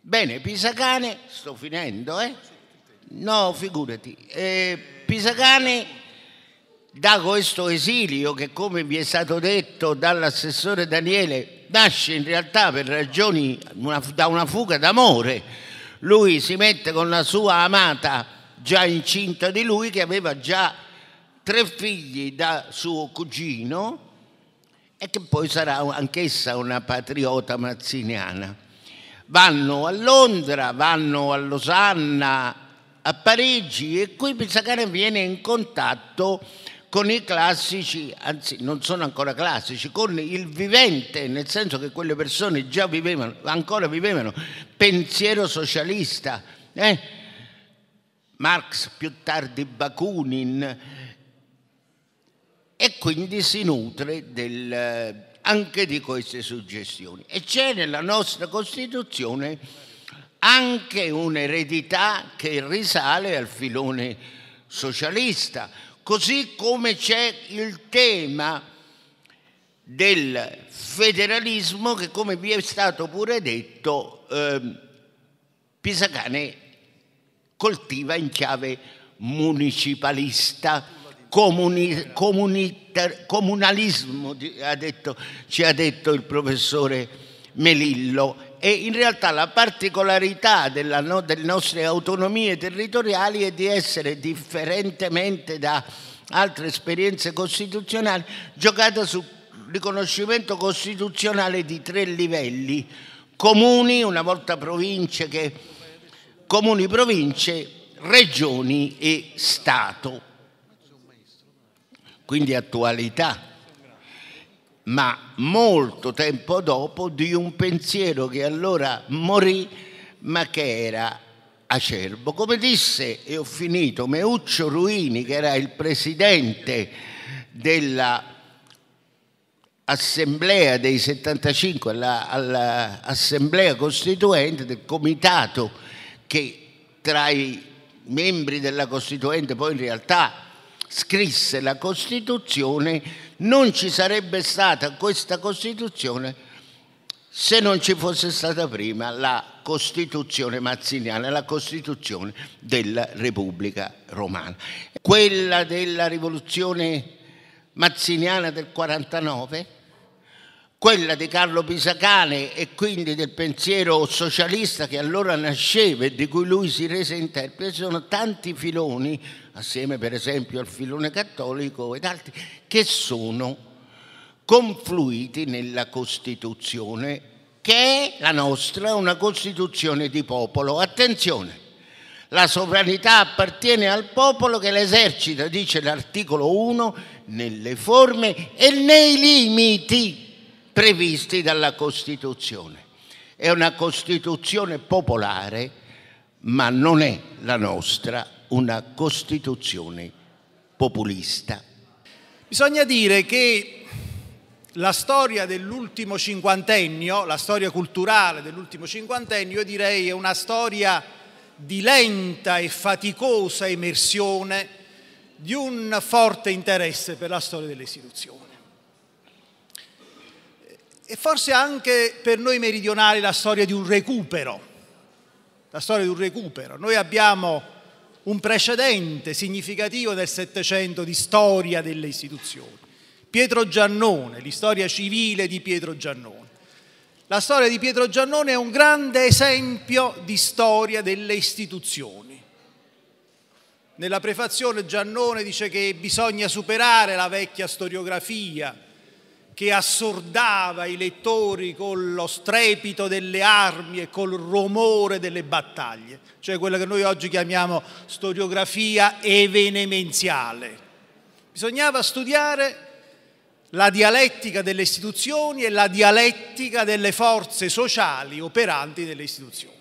[SPEAKER 12] Bene, Pisacane, sto finendo, eh? No, figurati. Eh, Pisacane da questo esilio che, come vi è stato detto dall'assessore Daniele, nasce in realtà per ragioni una, da una fuga d'amore. Lui si mette con la sua amata già incinta di lui che aveva già tre figli da suo cugino e che poi sarà anch'essa una patriota mazziniana. Vanno a Londra, vanno a Losanna, a Parigi e qui Pizzacane viene in contatto con i classici, anzi non sono ancora classici, con il vivente, nel senso che quelle persone già vivevano, ancora vivevano, pensiero socialista. Eh? Marx, più tardi Bakunin, e quindi si nutre del, eh, anche di queste suggestioni. E c'è nella nostra Costituzione anche un'eredità che risale al filone socialista, così come c'è il tema del federalismo che, come vi è stato pure detto, eh, Pisacane coltiva in chiave municipalista comuni, comunita, comunalismo, ha detto, ci ha detto il professore Melillo. E in realtà la particolarità della, no, delle nostre autonomie territoriali è di essere differentemente da altre esperienze costituzionali giocata sul riconoscimento costituzionale di tre livelli, comuni, una volta province che comuni, province, regioni e Stato quindi attualità, ma molto tempo dopo di un pensiero che allora morì ma che era acerbo. Come disse, e ho finito, Meuccio Ruini, che era il presidente dell'assemblea dei 75, all'assemblea costituente, del comitato che tra i membri della costituente poi in realtà scrisse la Costituzione, non ci sarebbe stata questa Costituzione se non ci fosse stata prima la Costituzione mazziniana, la Costituzione della Repubblica Romana. Quella della rivoluzione mazziniana del 49, quella di Carlo Pisacane e quindi del pensiero socialista che allora nasceva e di cui lui si rese interprete, sono tanti filoni assieme per esempio al filone cattolico ed altri, che sono confluiti nella Costituzione, che è la nostra, una Costituzione di popolo. Attenzione, la sovranità appartiene al popolo che l'esercita, dice l'articolo 1, nelle forme e nei limiti previsti dalla Costituzione. È una Costituzione popolare, ma non è la nostra una Costituzione populista. Bisogna dire che
[SPEAKER 13] la storia dell'ultimo cinquantennio, la storia culturale dell'ultimo cinquantennio, io direi è una storia di lenta e faticosa emersione di un forte interesse per la storia delle istituzioni. E forse anche per noi meridionali la storia di un recupero, la storia di un recupero. Noi abbiamo un precedente significativo del Settecento di storia delle istituzioni. Pietro Giannone, l'istoria civile di Pietro Giannone. La storia di Pietro Giannone è un grande esempio di storia delle istituzioni. Nella prefazione Giannone dice che bisogna superare la vecchia storiografia che assordava i lettori con lo strepito delle armi e col rumore delle battaglie, cioè quella che noi oggi chiamiamo storiografia evenemenziale. Bisognava studiare la dialettica delle istituzioni e la dialettica delle forze sociali operanti nelle istituzioni.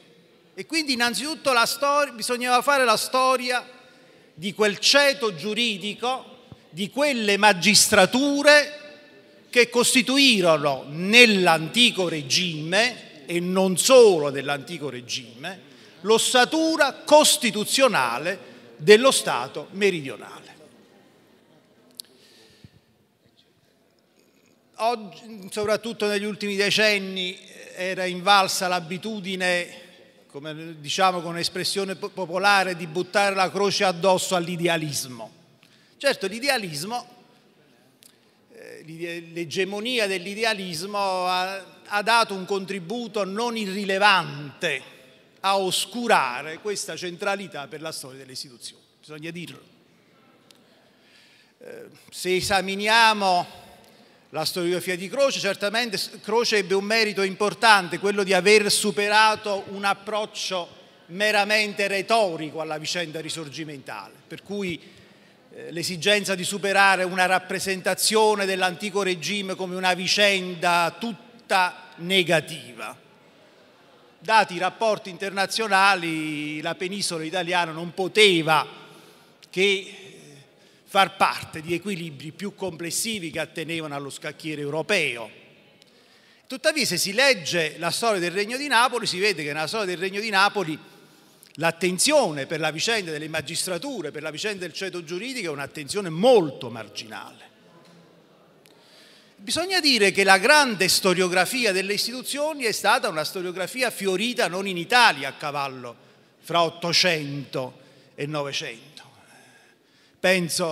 [SPEAKER 13] E quindi innanzitutto storia, bisognava fare la storia di quel ceto giuridico, di quelle magistrature che costituirono nell'antico regime e non solo nell'antico regime l'ossatura costituzionale dello Stato meridionale. Oggi, soprattutto negli ultimi decenni, era invalsa l'abitudine come diciamo con espressione popolare, di buttare la croce addosso all'idealismo. Certo, l'idealismo l'egemonia dell'idealismo ha, ha dato un contributo non irrilevante a oscurare questa centralità per la storia delle istituzioni, bisogna dirlo. Eh, se esaminiamo la storiografia di Croce, certamente Croce ebbe un merito importante, quello di aver superato un approccio meramente retorico alla vicenda risorgimentale, per cui eh, l'esigenza di superare una rappresentazione dell'antico regime come una vicenda tutta negativa. Dati i rapporti internazionali, la penisola italiana non poteva che eh, far parte di equilibri più complessivi che attenevano allo scacchiere europeo. Tuttavia, se si legge la storia del Regno di Napoli, si vede che nella storia del Regno di Napoli L'attenzione per la vicenda delle magistrature, per la vicenda del ceto giuridico è un'attenzione molto marginale. Bisogna dire che la grande storiografia delle istituzioni è stata una storiografia fiorita non in Italia a cavallo fra 800 e 900. Penso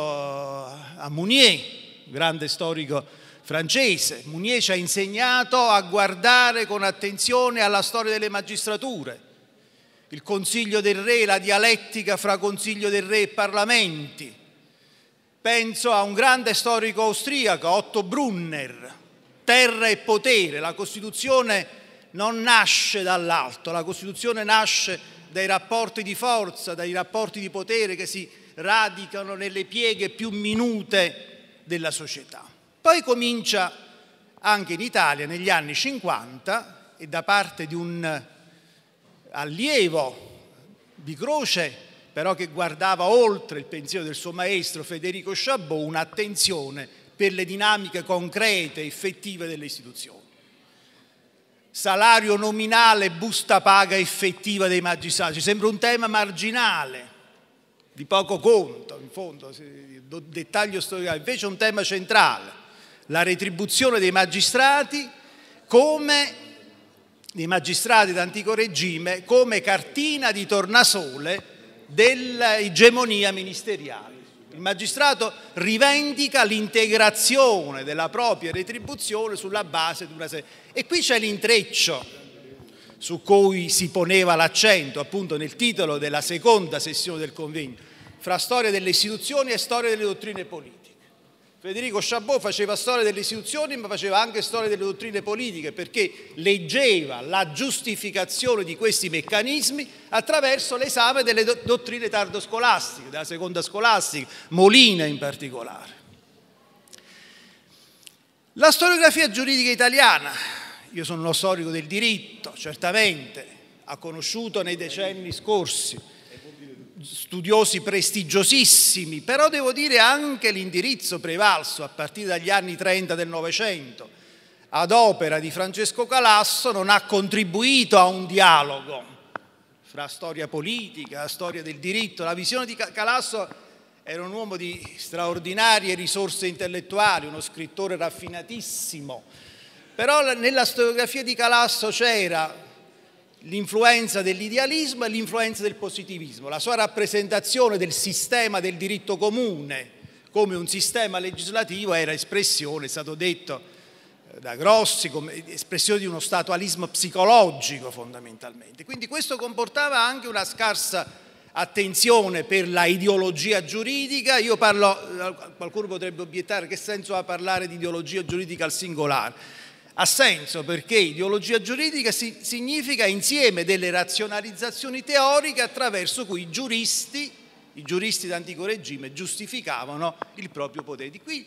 [SPEAKER 13] a Mounier, grande storico francese. Mounier ci ha insegnato a guardare con attenzione alla storia delle magistrature il Consiglio del Re, la dialettica fra Consiglio del Re e Parlamenti. Penso a un grande storico austriaco, Otto Brunner, Terra e potere, la Costituzione non nasce dall'alto, la Costituzione nasce dai rapporti di forza, dai rapporti di potere che si radicano nelle pieghe più minute della società. Poi comincia anche in Italia negli anni 50 e da parte di un allievo di Croce, però che guardava oltre il pensiero del suo maestro Federico Chabot, un'attenzione per le dinamiche concrete, effettive delle istituzioni. Salario nominale, busta paga effettiva dei magistrati, sembra un tema marginale, di poco conto, in fondo, dettaglio storico, invece è un tema centrale, la retribuzione dei magistrati come dei magistrati d'antico regime come cartina di tornasole dell'egemonia ministeriale. Il magistrato rivendica l'integrazione della propria retribuzione sulla base di una serie. E qui c'è l'intreccio su cui si poneva l'accento appunto nel titolo della seconda sessione del convegno, fra storia delle istituzioni e storia delle dottrine politiche. Federico Chabot faceva storia delle istituzioni ma faceva anche storia delle dottrine politiche perché leggeva la giustificazione di questi meccanismi attraverso l'esame delle do dottrine tardoscolastiche, della seconda scolastica, Molina in particolare. La storiografia giuridica italiana, io sono uno storico del diritto, certamente, ha conosciuto nei decenni scorsi studiosi prestigiosissimi, però devo dire anche l'indirizzo prevalso a partire dagli anni 30 del Novecento ad opera di Francesco Calasso non ha contribuito a un dialogo fra storia politica, storia del diritto. La visione di Calasso era un uomo di straordinarie risorse intellettuali, uno scrittore raffinatissimo, però nella storiografia di Calasso c'era l'influenza dell'idealismo e l'influenza del positivismo, la sua rappresentazione del sistema del diritto comune come un sistema legislativo era espressione, è stato detto eh, da Grossi, come espressione di uno statualismo psicologico fondamentalmente. Quindi questo comportava anche una scarsa attenzione per la ideologia giuridica, io parlo, qualcuno potrebbe obiettare che senso ha parlare di ideologia giuridica al singolare, ha senso perché ideologia giuridica si, significa insieme delle razionalizzazioni teoriche attraverso cui i giuristi, i giuristi d'antico regime, giustificavano il proprio potere. Di qui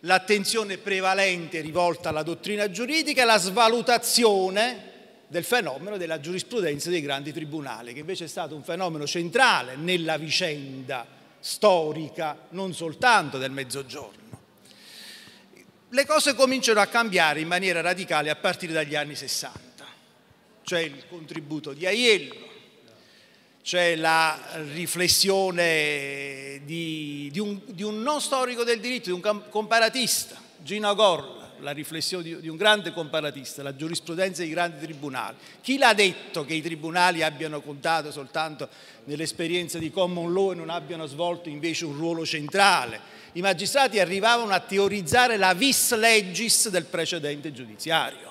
[SPEAKER 13] l'attenzione prevalente rivolta alla dottrina giuridica e la svalutazione del fenomeno della giurisprudenza dei grandi tribunali, che invece è stato un fenomeno centrale nella vicenda storica non soltanto del Mezzogiorno le cose cominciano a cambiare in maniera radicale a partire dagli anni 60. C'è il contributo di Aiello, c'è la riflessione di, di, un, di, un, non storico del diritto, di un comparatista, Gino Gorla, la riflessione di, di un grande comparatista, la giurisprudenza dei grandi tribunali. Chi l'ha detto che i tribunali abbiano contato soltanto nell'esperienza di common law e non abbiano svolto invece un ruolo centrale? i magistrati arrivavano a teorizzare la vis legis del precedente giudiziario.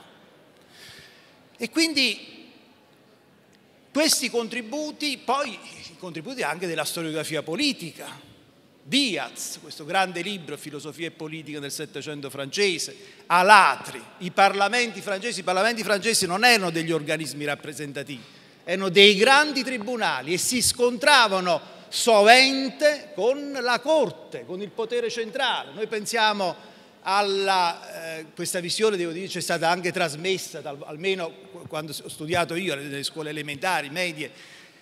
[SPEAKER 13] E quindi questi contributi, poi i contributi anche della storiografia politica, Diaz, questo grande libro Filosofia e politica del Settecento francese, Alatri, i parlamenti francesi, i parlamenti francesi non erano degli organismi rappresentativi, erano dei grandi tribunali e si scontravano sovente con la Corte, con il potere centrale. Noi pensiamo alla, eh, questa visione, devo dire, c'è stata anche trasmessa, dal, almeno quando ho studiato io nelle scuole elementari, medie,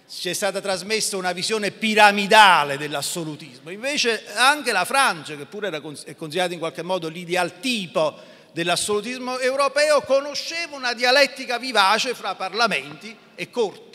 [SPEAKER 13] c'è stata trasmessa una visione piramidale dell'assolutismo. Invece anche la Francia, che pure era, è considerata in qualche modo l'ideal tipo dell'assolutismo europeo, conosceva una dialettica vivace fra parlamenti e corte.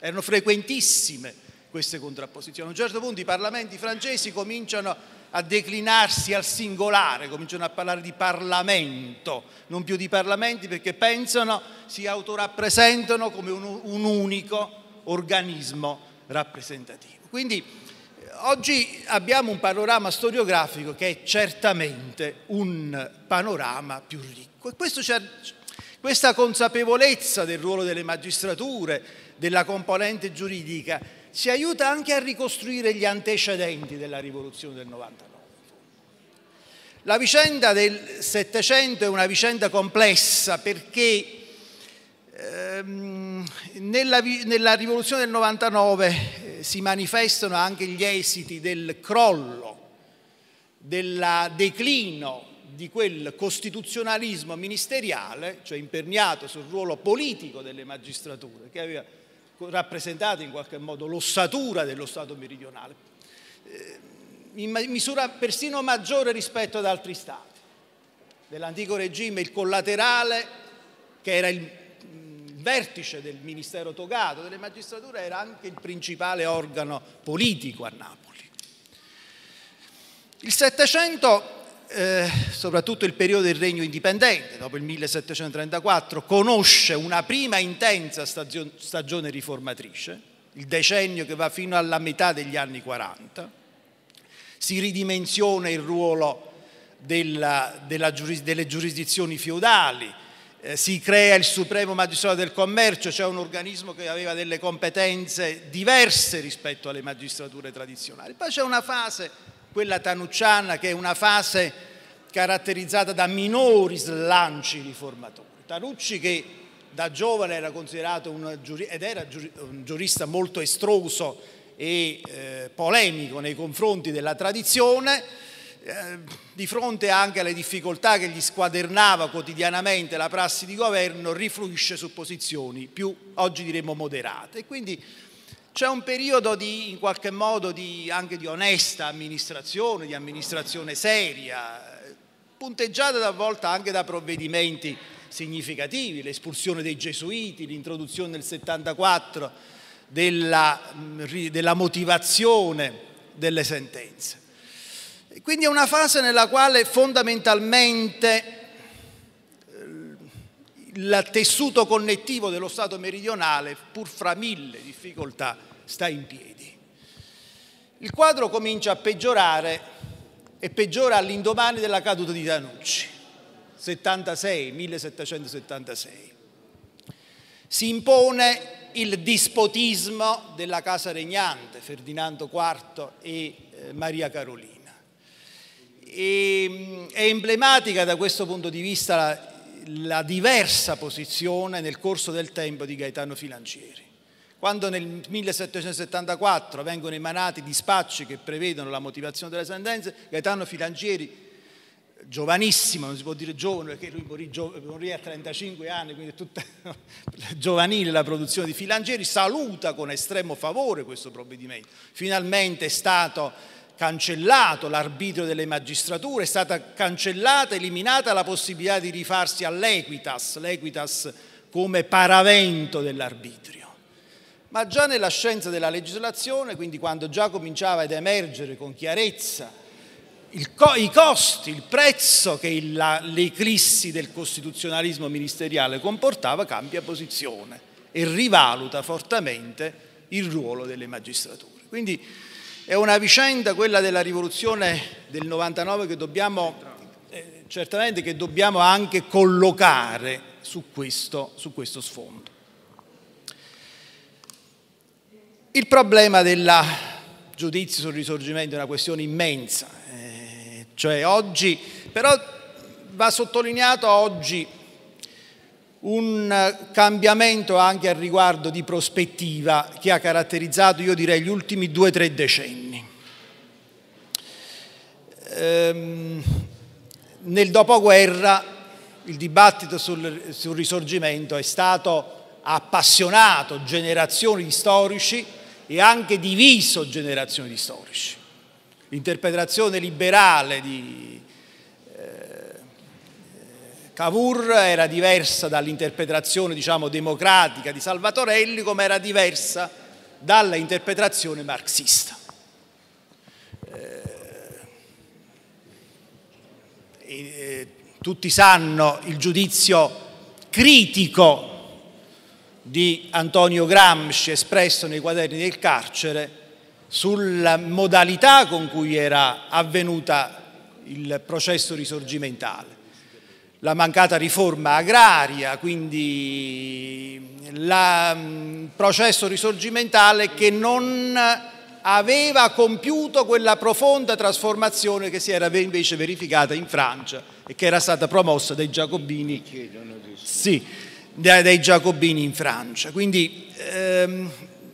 [SPEAKER 13] Erano frequentissime queste contrapposizioni. A un certo punto i parlamenti francesi cominciano a declinarsi al singolare, cominciano a parlare di parlamento, non più di parlamenti perché pensano, si autorappresentano come un, un unico organismo rappresentativo. Quindi eh, oggi abbiamo un panorama storiografico che è certamente un panorama più ricco e questa consapevolezza del ruolo delle magistrature, della componente giuridica, si aiuta anche a ricostruire gli antecedenti della rivoluzione del 99. La vicenda del Settecento è una vicenda complessa perché ehm, nella, nella, rivoluzione del 99 eh, si manifestano anche gli esiti del crollo, del declino di quel costituzionalismo ministeriale, cioè imperniato sul ruolo politico delle magistrature, che aveva rappresentate in qualche modo l'ossatura dello Stato meridionale, eh, in misura persino maggiore rispetto ad altri Stati. Dell'antico regime il collaterale, che era il vertice del ministero togato, delle magistrature, era anche il principale organo politico a Napoli. Il Settecento eh, soprattutto il periodo del regno indipendente, dopo il 1734, conosce una prima intensa stagione, riformatrice, il decennio che va fino alla metà degli anni 40, si ridimensiona il ruolo della, della, delle giurisdizioni feudali, eh, si crea il Supremo Magistrato del Commercio, cioè un organismo che aveva delle competenze diverse rispetto alle magistrature tradizionali. Poi c'è una fase quella tanucciana che è una fase caratterizzata da minori slanci riformatori. Tanucci che da giovane era considerato un, ed era un giurista molto estroso e eh, polemico nei confronti della tradizione, eh, di fronte anche alle difficoltà che gli squadernava quotidianamente la prassi di governo, rifluisce su posizioni più, oggi diremmo, moderate. quindi c'è un periodo di, in qualche modo di, anche di onesta amministrazione, di amministrazione seria, punteggiata talvolta anche da provvedimenti significativi, l'espulsione dei gesuiti, l'introduzione nel 74 della, della motivazione delle sentenze. Quindi è una fase nella quale fondamentalmente eh, il tessuto connettivo dello Stato meridionale, pur fra mille difficoltà, sta in piedi. Il quadro comincia a peggiorare e peggiora all'indomani della caduta di Danucci, 76, 1776. Si impone il dispotismo della casa regnante, Ferdinando IV e eh, Maria Carolina. E, ehm, è emblematica da questo punto di vista la, la diversa posizione nel corso del tempo di Gaetano Filancieri. Quando nel 1774 vengono emanati dispacci che prevedono la motivazione delle sentenze, Gaetano Filangieri, giovanissimo, non si può dire giovane perché lui morì, morì a 35 anni, quindi è tutta giovanile la produzione di Filangieri, saluta con estremo favore questo provvedimento. Finalmente è stato cancellato l'arbitrio delle magistrature, è stata cancellata, eliminata la possibilità di rifarsi all'equitas, l'equitas come paravento dell'arbitrio. Ma già nella scienza della legislazione, quindi quando già cominciava ad emergere con chiarezza co i costi, il prezzo che l'eclissi del costituzionalismo ministeriale comportava, cambia posizione e rivaluta fortemente il ruolo delle magistrature. Quindi è una vicenda quella della rivoluzione del 99 che dobbiamo eh, certamente che dobbiamo anche collocare su questo, su questo sfondo. Il problema del giudizio sul risorgimento è una questione immensa, eh, cioè oggi, però va sottolineato oggi un cambiamento anche al riguardo di prospettiva che ha caratterizzato, io direi, gli ultimi due o tre decenni. Ehm, nel dopoguerra il dibattito sul, sul risorgimento è stato appassionato, generazioni di storici e anche diviso generazioni di storici. L'interpretazione liberale di eh, Cavour era diversa dall'interpretazione diciamo, democratica di Salvatorelli come era diversa dalla interpretazione marxista. Eh, e, e, eh, tutti sanno il giudizio critico di Antonio Gramsci espresso nei quaderni del carcere sulla modalità con cui era avvenuta il processo risorgimentale. La mancata riforma agraria, quindi il mm, processo risorgimentale che non aveva compiuto quella profonda trasformazione che si era invece verificata in Francia e che era stata promossa dai giacobini. Sì dai, giacobini in Francia. Quindi ehm,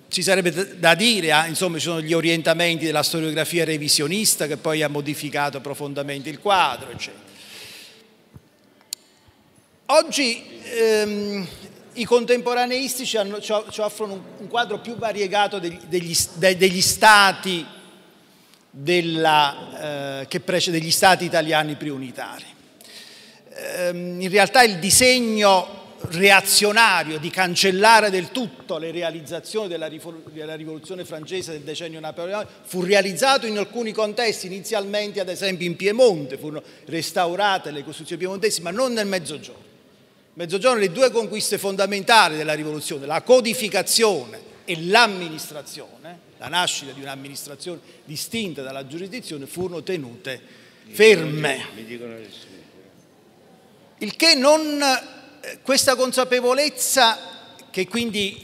[SPEAKER 13] ci sarebbe da dire, ah, insomma ci sono gli orientamenti della storiografia revisionista che poi ha modificato profondamente il quadro, eccetera. Oggi ehm, i contemporaneisti ci, hanno, ci offrono un, quadro più variegato degli, degli, degli stati della, eh, che precede, degli stati italiani preunitari. Ehm, in realtà il disegno reazionario di cancellare del tutto le realizzazioni della, rivoluzione francese del decennio napoleonico fu realizzato in alcuni contesti, inizialmente ad esempio in Piemonte, furono restaurate le costruzioni piemontesi, ma non nel Mezzogiorno. Mezzogiorno le due conquiste fondamentali della rivoluzione, la codificazione e l'amministrazione, la nascita di un'amministrazione distinta dalla giurisdizione, furono tenute
[SPEAKER 14] ferme. Il
[SPEAKER 13] che non questa consapevolezza che quindi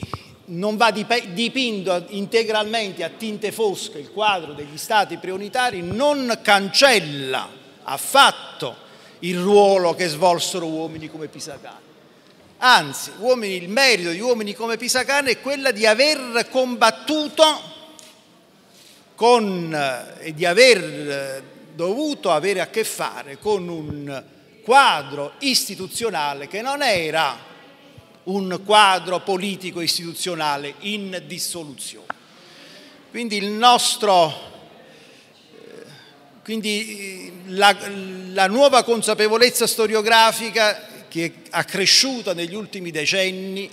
[SPEAKER 13] non va dipinto integralmente a tinte fosche il quadro degli stati prioritari non cancella affatto il ruolo che svolsero uomini come Pisacane. Anzi, uomini, il merito di uomini come Pisacane è quello di aver combattuto con, eh, e di aver eh, dovuto avere a che fare con un quadro istituzionale che non era un quadro politico istituzionale in dissoluzione. Quindi il nostro eh, quindi eh, la, la, nuova consapevolezza storiografica che ha cresciuto negli ultimi decenni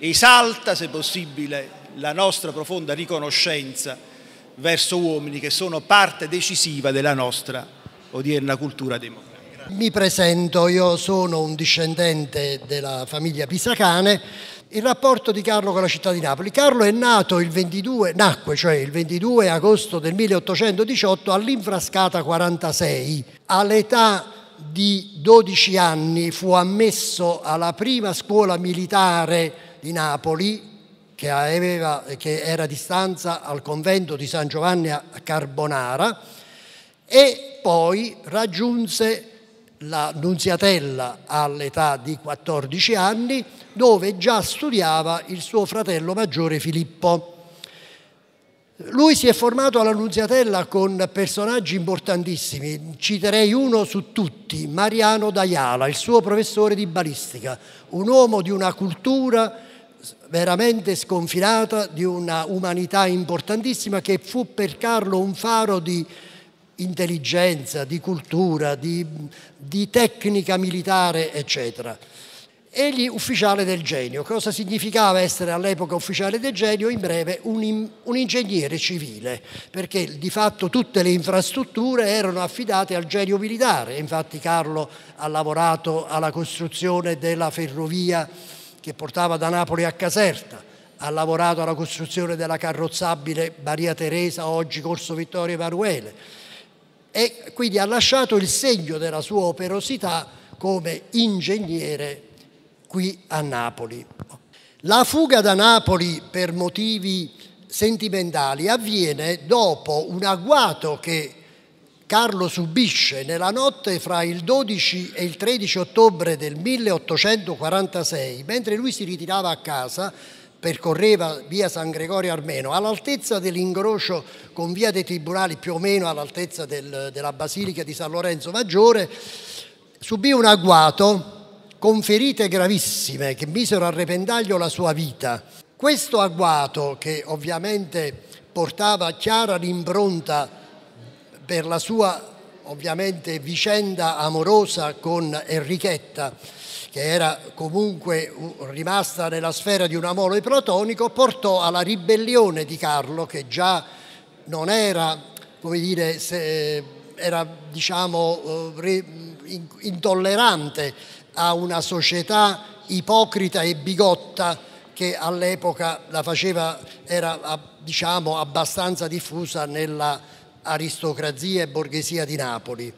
[SPEAKER 13] esalta, se possibile, la nostra profonda riconoscenza verso uomini che sono parte decisiva della nostra odierna cultura democratica.
[SPEAKER 5] Mi presento, io sono un discendente della famiglia Pisacane. Il rapporto di Carlo con la città di Napoli. Carlo è nato il 22, nacque cioè il 22 agosto del 1818 all'Infrascata 46. All'età di 12 anni fu ammesso alla prima scuola militare di Napoli, che, aveva, che, era a distanza al convento di San Giovanni a Carbonara e poi raggiunse la Nunziatella all'età di 14 anni, dove già studiava il suo fratello maggiore Filippo. Lui si è formato alla Nunziatella con personaggi importantissimi, citerei uno su tutti, Mariano D'Ayala, il suo professore di balistica, un uomo di una cultura veramente sconfinata, di una umanità importantissima che fu per Carlo un faro di intelligenza, di cultura, di, di tecnica militare, eccetera. Egli ufficiale del genio. Cosa significava essere all'epoca ufficiale del genio? In breve, un, un, ingegnere civile, perché di fatto tutte le infrastrutture erano affidate al genio militare. Infatti Carlo ha lavorato alla costruzione della ferrovia che portava da Napoli a Caserta, ha lavorato alla costruzione della carrozzabile Maria Teresa, oggi Corso Vittorio Emanuele e quindi ha lasciato il segno della sua operosità come ingegnere qui a Napoli. La fuga da Napoli per motivi sentimentali avviene dopo un agguato che Carlo subisce nella notte fra il 12 e il 13 ottobre del 1846, mentre lui si ritirava a casa percorreva via San Gregorio Armeno, all'altezza dell'ingrocio con via dei Tribunali, più o meno all'altezza del, della Basilica di San Lorenzo Maggiore, subì un agguato con ferite gravissime che misero a repentaglio la sua vita. Questo agguato, che ovviamente portava chiara l'impronta per la sua ovviamente vicenda amorosa con Enrichetta, che era comunque rimasta nella sfera di un amore platonico, portò alla ribellione di Carlo, che già non era, come dire, era diciamo intollerante a una società ipocrita e bigotta che all'epoca la faceva, era diciamo abbastanza diffusa nella aristocrazia e borghesia di Napoli.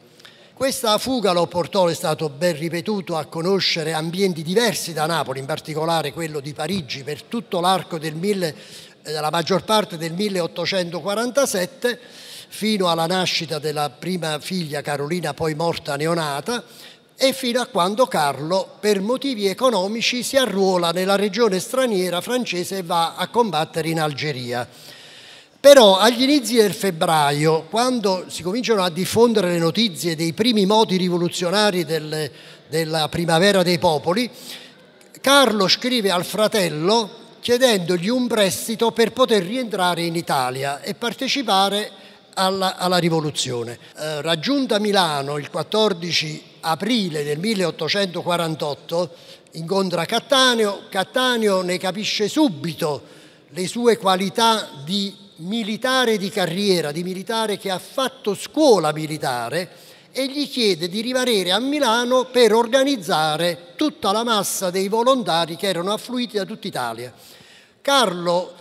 [SPEAKER 5] Questa fuga lo portò, è stato ben ripetuto, a conoscere ambienti diversi da Napoli, in particolare quello di Parigi, per tutto l'arco del eh, della maggior parte del 1847 fino alla nascita della prima figlia Carolina, poi morta neonata, e fino a quando Carlo, per motivi economici, si arruola nella regione straniera francese e va a combattere in Algeria. Però agli inizi del febbraio, quando si cominciano a diffondere le notizie dei primi moti rivoluzionari del, della primavera dei popoli, Carlo scrive al fratello chiedendogli un prestito per poter rientrare in Italia e partecipare alla, alla rivoluzione. Eh, raggiunta Milano il 14 aprile del 1848, incontra Cattaneo, Cattaneo ne capisce subito le sue qualità di militare di carriera, di militare che ha fatto scuola militare, e gli chiede di rimanere a Milano per organizzare tutta la massa dei volontari che erano affluiti da tutta Italia. Carlo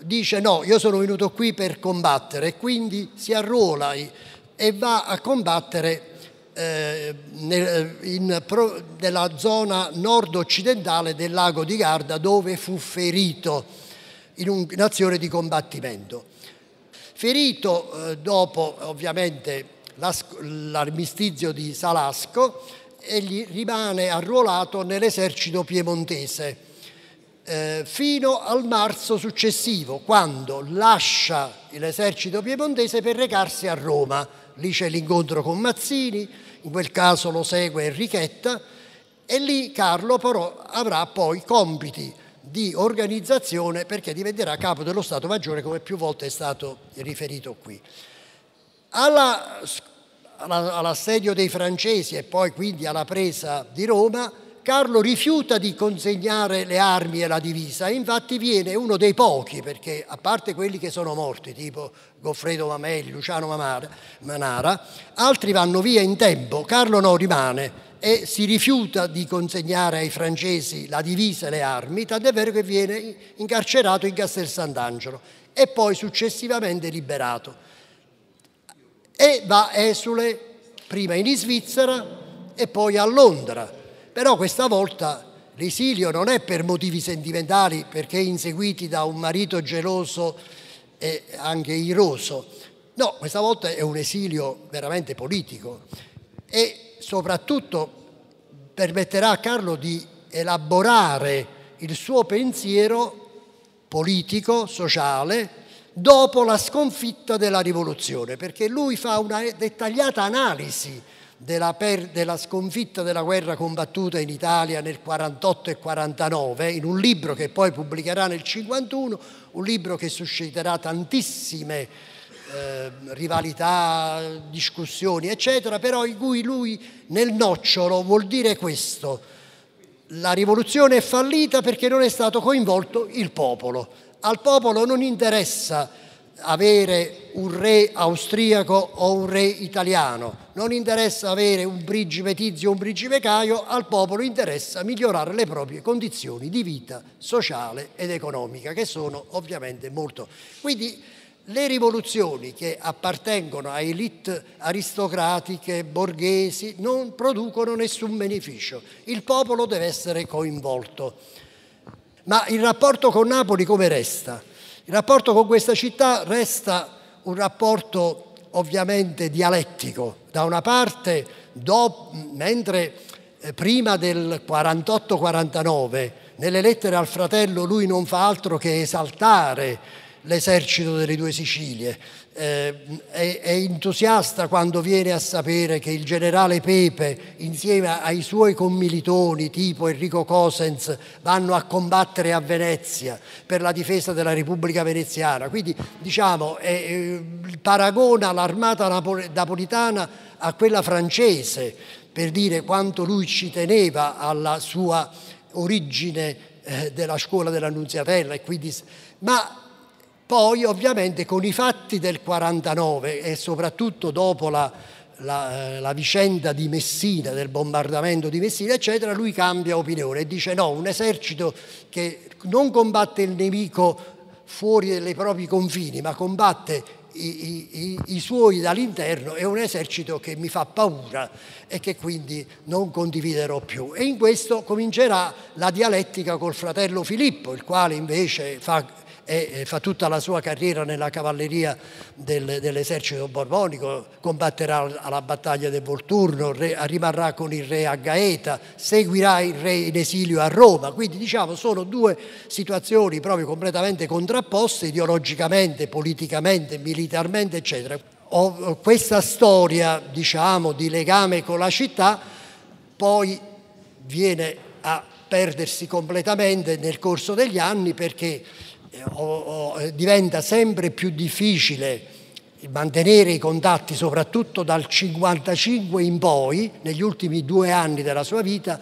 [SPEAKER 5] dice no, io sono venuto qui per combattere, quindi si arruola e va a combattere eh, nella zona nord-occidentale del lago di Garda dove fu ferito in un'azione di combattimento. Ferito eh, dopo ovviamente l'armistizio di Salasco, egli rimane arruolato nell'esercito piemontese eh, fino al marzo successivo, quando lascia l'esercito piemontese per recarsi a Roma. Lì c'è l'incontro con Mazzini, in quel caso lo segue Enrichetta, e lì Carlo però avrà poi compiti di organizzazione perché diventerà capo dello Stato Maggiore come più volte è stato riferito qui. Alla, alla, all'assedio dei francesi e poi quindi alla presa di Roma Carlo rifiuta di consegnare le armi e la divisa, infatti viene uno dei pochi, perché a parte quelli che sono morti, tipo Goffredo Mamelli, Luciano Mamara, Manara, altri vanno via in tempo, Carlo no rimane e si rifiuta di consegnare ai francesi la divisa e le armi, tant'è vero che viene incarcerato in Castel Sant'Angelo e poi successivamente liberato. E va esule prima in Svizzera e poi a Londra però questa volta l'esilio non è per motivi sentimentali, perché inseguiti da un marito geloso e anche iroso. No, questa volta è un esilio veramente politico e soprattutto permetterà a Carlo di elaborare il suo pensiero politico, sociale, dopo la sconfitta della rivoluzione, perché lui fa una dettagliata analisi della, per, della, sconfitta della guerra combattuta in Italia nel 48 e 49, in un libro che poi pubblicherà nel 51, un libro che susciterà tantissime eh, rivalità, discussioni, eccetera, però in cui lui nel nocciolo vuol dire questo. La rivoluzione è fallita perché non è stato coinvolto il popolo. Al popolo non interessa avere un re austriaco o un re italiano, non interessa avere un principe tizio o un principe caio, al popolo interessa migliorare le proprie condizioni di vita sociale ed economica, che sono ovviamente molto... Quindi le rivoluzioni che appartengono a elite aristocratiche, borghesi, non producono nessun beneficio, il popolo deve essere coinvolto. Ma il rapporto con Napoli come resta? Il rapporto con questa città resta un rapporto ovviamente dialettico. Da una parte, do, mentre eh, prima del 48-49, nelle lettere al fratello lui non fa altro che esaltare l'esercito delle due Sicilie, eh, è, è, entusiasta quando viene a sapere che il generale Pepe, insieme ai suoi commilitoni tipo Enrico Cosens, vanno a combattere a Venezia per la difesa della Repubblica Veneziana. Quindi diciamo, eh, paragona l'armata napolitana a quella francese per dire quanto lui ci teneva alla sua origine eh, della scuola dell'Annunziatella e quindi ma poi ovviamente con i fatti del 49 e soprattutto dopo la, la, eh, la, vicenda di Messina, del bombardamento di Messina, eccetera, lui cambia opinione e dice no, un esercito che non combatte il nemico fuori dai propri confini, ma combatte i, i, i, suoi dall'interno è un esercito che mi fa paura e che quindi non condividerò più. E in questo comincerà la dialettica col fratello Filippo, il quale invece fa e fa tutta la sua carriera nella cavalleria del, dell'esercito borbonico, combatterà alla battaglia del Volturno, re, rimarrà con il re a Gaeta, seguirà il re in esilio a Roma, quindi diciamo sono due situazioni proprio completamente contrapposte ideologicamente, politicamente, militarmente eccetera. Ho questa storia diciamo di legame con la città poi viene a perdersi completamente nel corso degli anni perché eh, o, o, eh, diventa sempre più difficile mantenere i contatti, soprattutto dal 55 in poi, negli ultimi due anni della sua vita,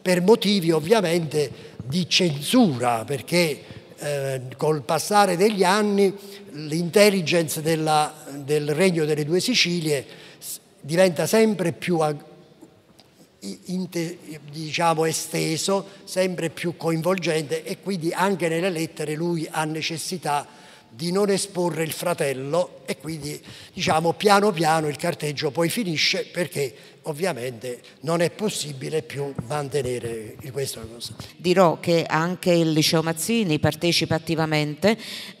[SPEAKER 5] per motivi ovviamente di censura, perché eh, col passare degli anni l'intelligence del Regno delle Due Sicilie diventa sempre più aggressiva diciamo, esteso, sempre più coinvolgente e quindi anche nelle lettere lui ha necessità di non esporre il fratello e quindi diciamo piano piano il carteggio poi finisce perché ovviamente non è possibile più mantenere questa cosa. Dirò che anche il liceo Mazzini partecipa attivamente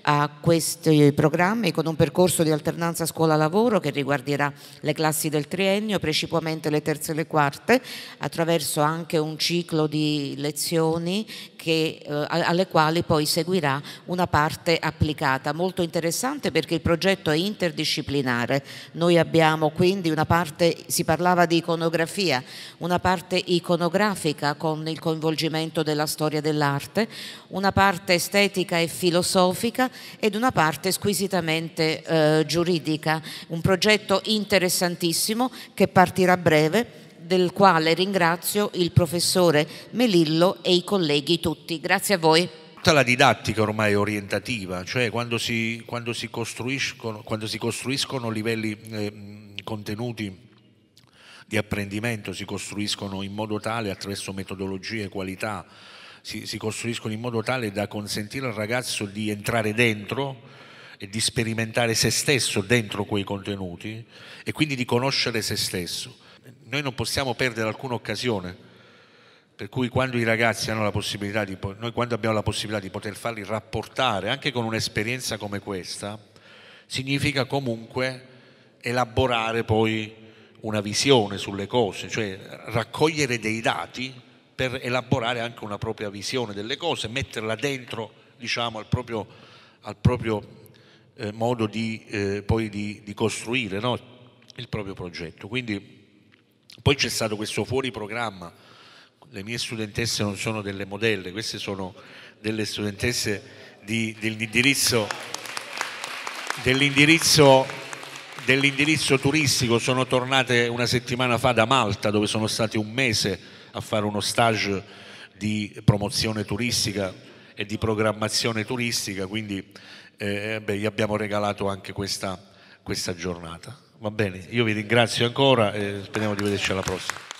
[SPEAKER 5] a questi programmi con un percorso di alternanza scuola-lavoro che riguarderà le classi del triennio, principalmente le terze e le quarte, attraverso anche un ciclo di lezioni che, eh, alle quali poi seguirà una parte applicata. Molto interessante perché il progetto è interdisciplinare. Noi abbiamo quindi una parte, si parlava di iconografia, una parte iconografica con il coinvolgimento della storia dell'arte, una parte estetica e filosofica ed una parte squisitamente eh, giuridica. Un progetto interessantissimo che partirà a breve del quale ringrazio il professore Melillo e i colleghi tutti. Grazie a voi.
[SPEAKER 14] Tutta la didattica ormai è orientativa, cioè quando si, quando si, costruiscono, quando si costruiscono, livelli eh, contenuti di apprendimento, si costruiscono in modo tale attraverso metodologie e qualità si, si costruiscono in modo tale da consentire al ragazzo di entrare dentro e di sperimentare se stesso dentro quei contenuti e quindi di conoscere se stesso. Noi non possiamo perdere alcuna occasione, per cui quando i ragazzi hanno la possibilità di, noi quando abbiamo la possibilità di poter farli rapportare anche con un'esperienza come questa, significa comunque elaborare poi una visione sulle cose, cioè raccogliere dei dati per elaborare anche una propria visione delle cose, metterla dentro diciamo, al proprio, al proprio eh, modo di, eh, poi di, di costruire no? il proprio progetto. Quindi, poi c'è stato questo fuori programma, le mie studentesse non sono delle modelle, queste sono delle studentesse di, dell'indirizzo, dell'indirizzo, dell'indirizzo turistico, sono tornate una settimana fa da Malta dove sono state un mese a fare uno stage di promozione turistica e di programmazione turistica, quindi eh, eh, beh, gli abbiamo regalato anche questa, questa giornata. Va bene, io vi ringrazio ancora e speriamo di vederci alla prossima.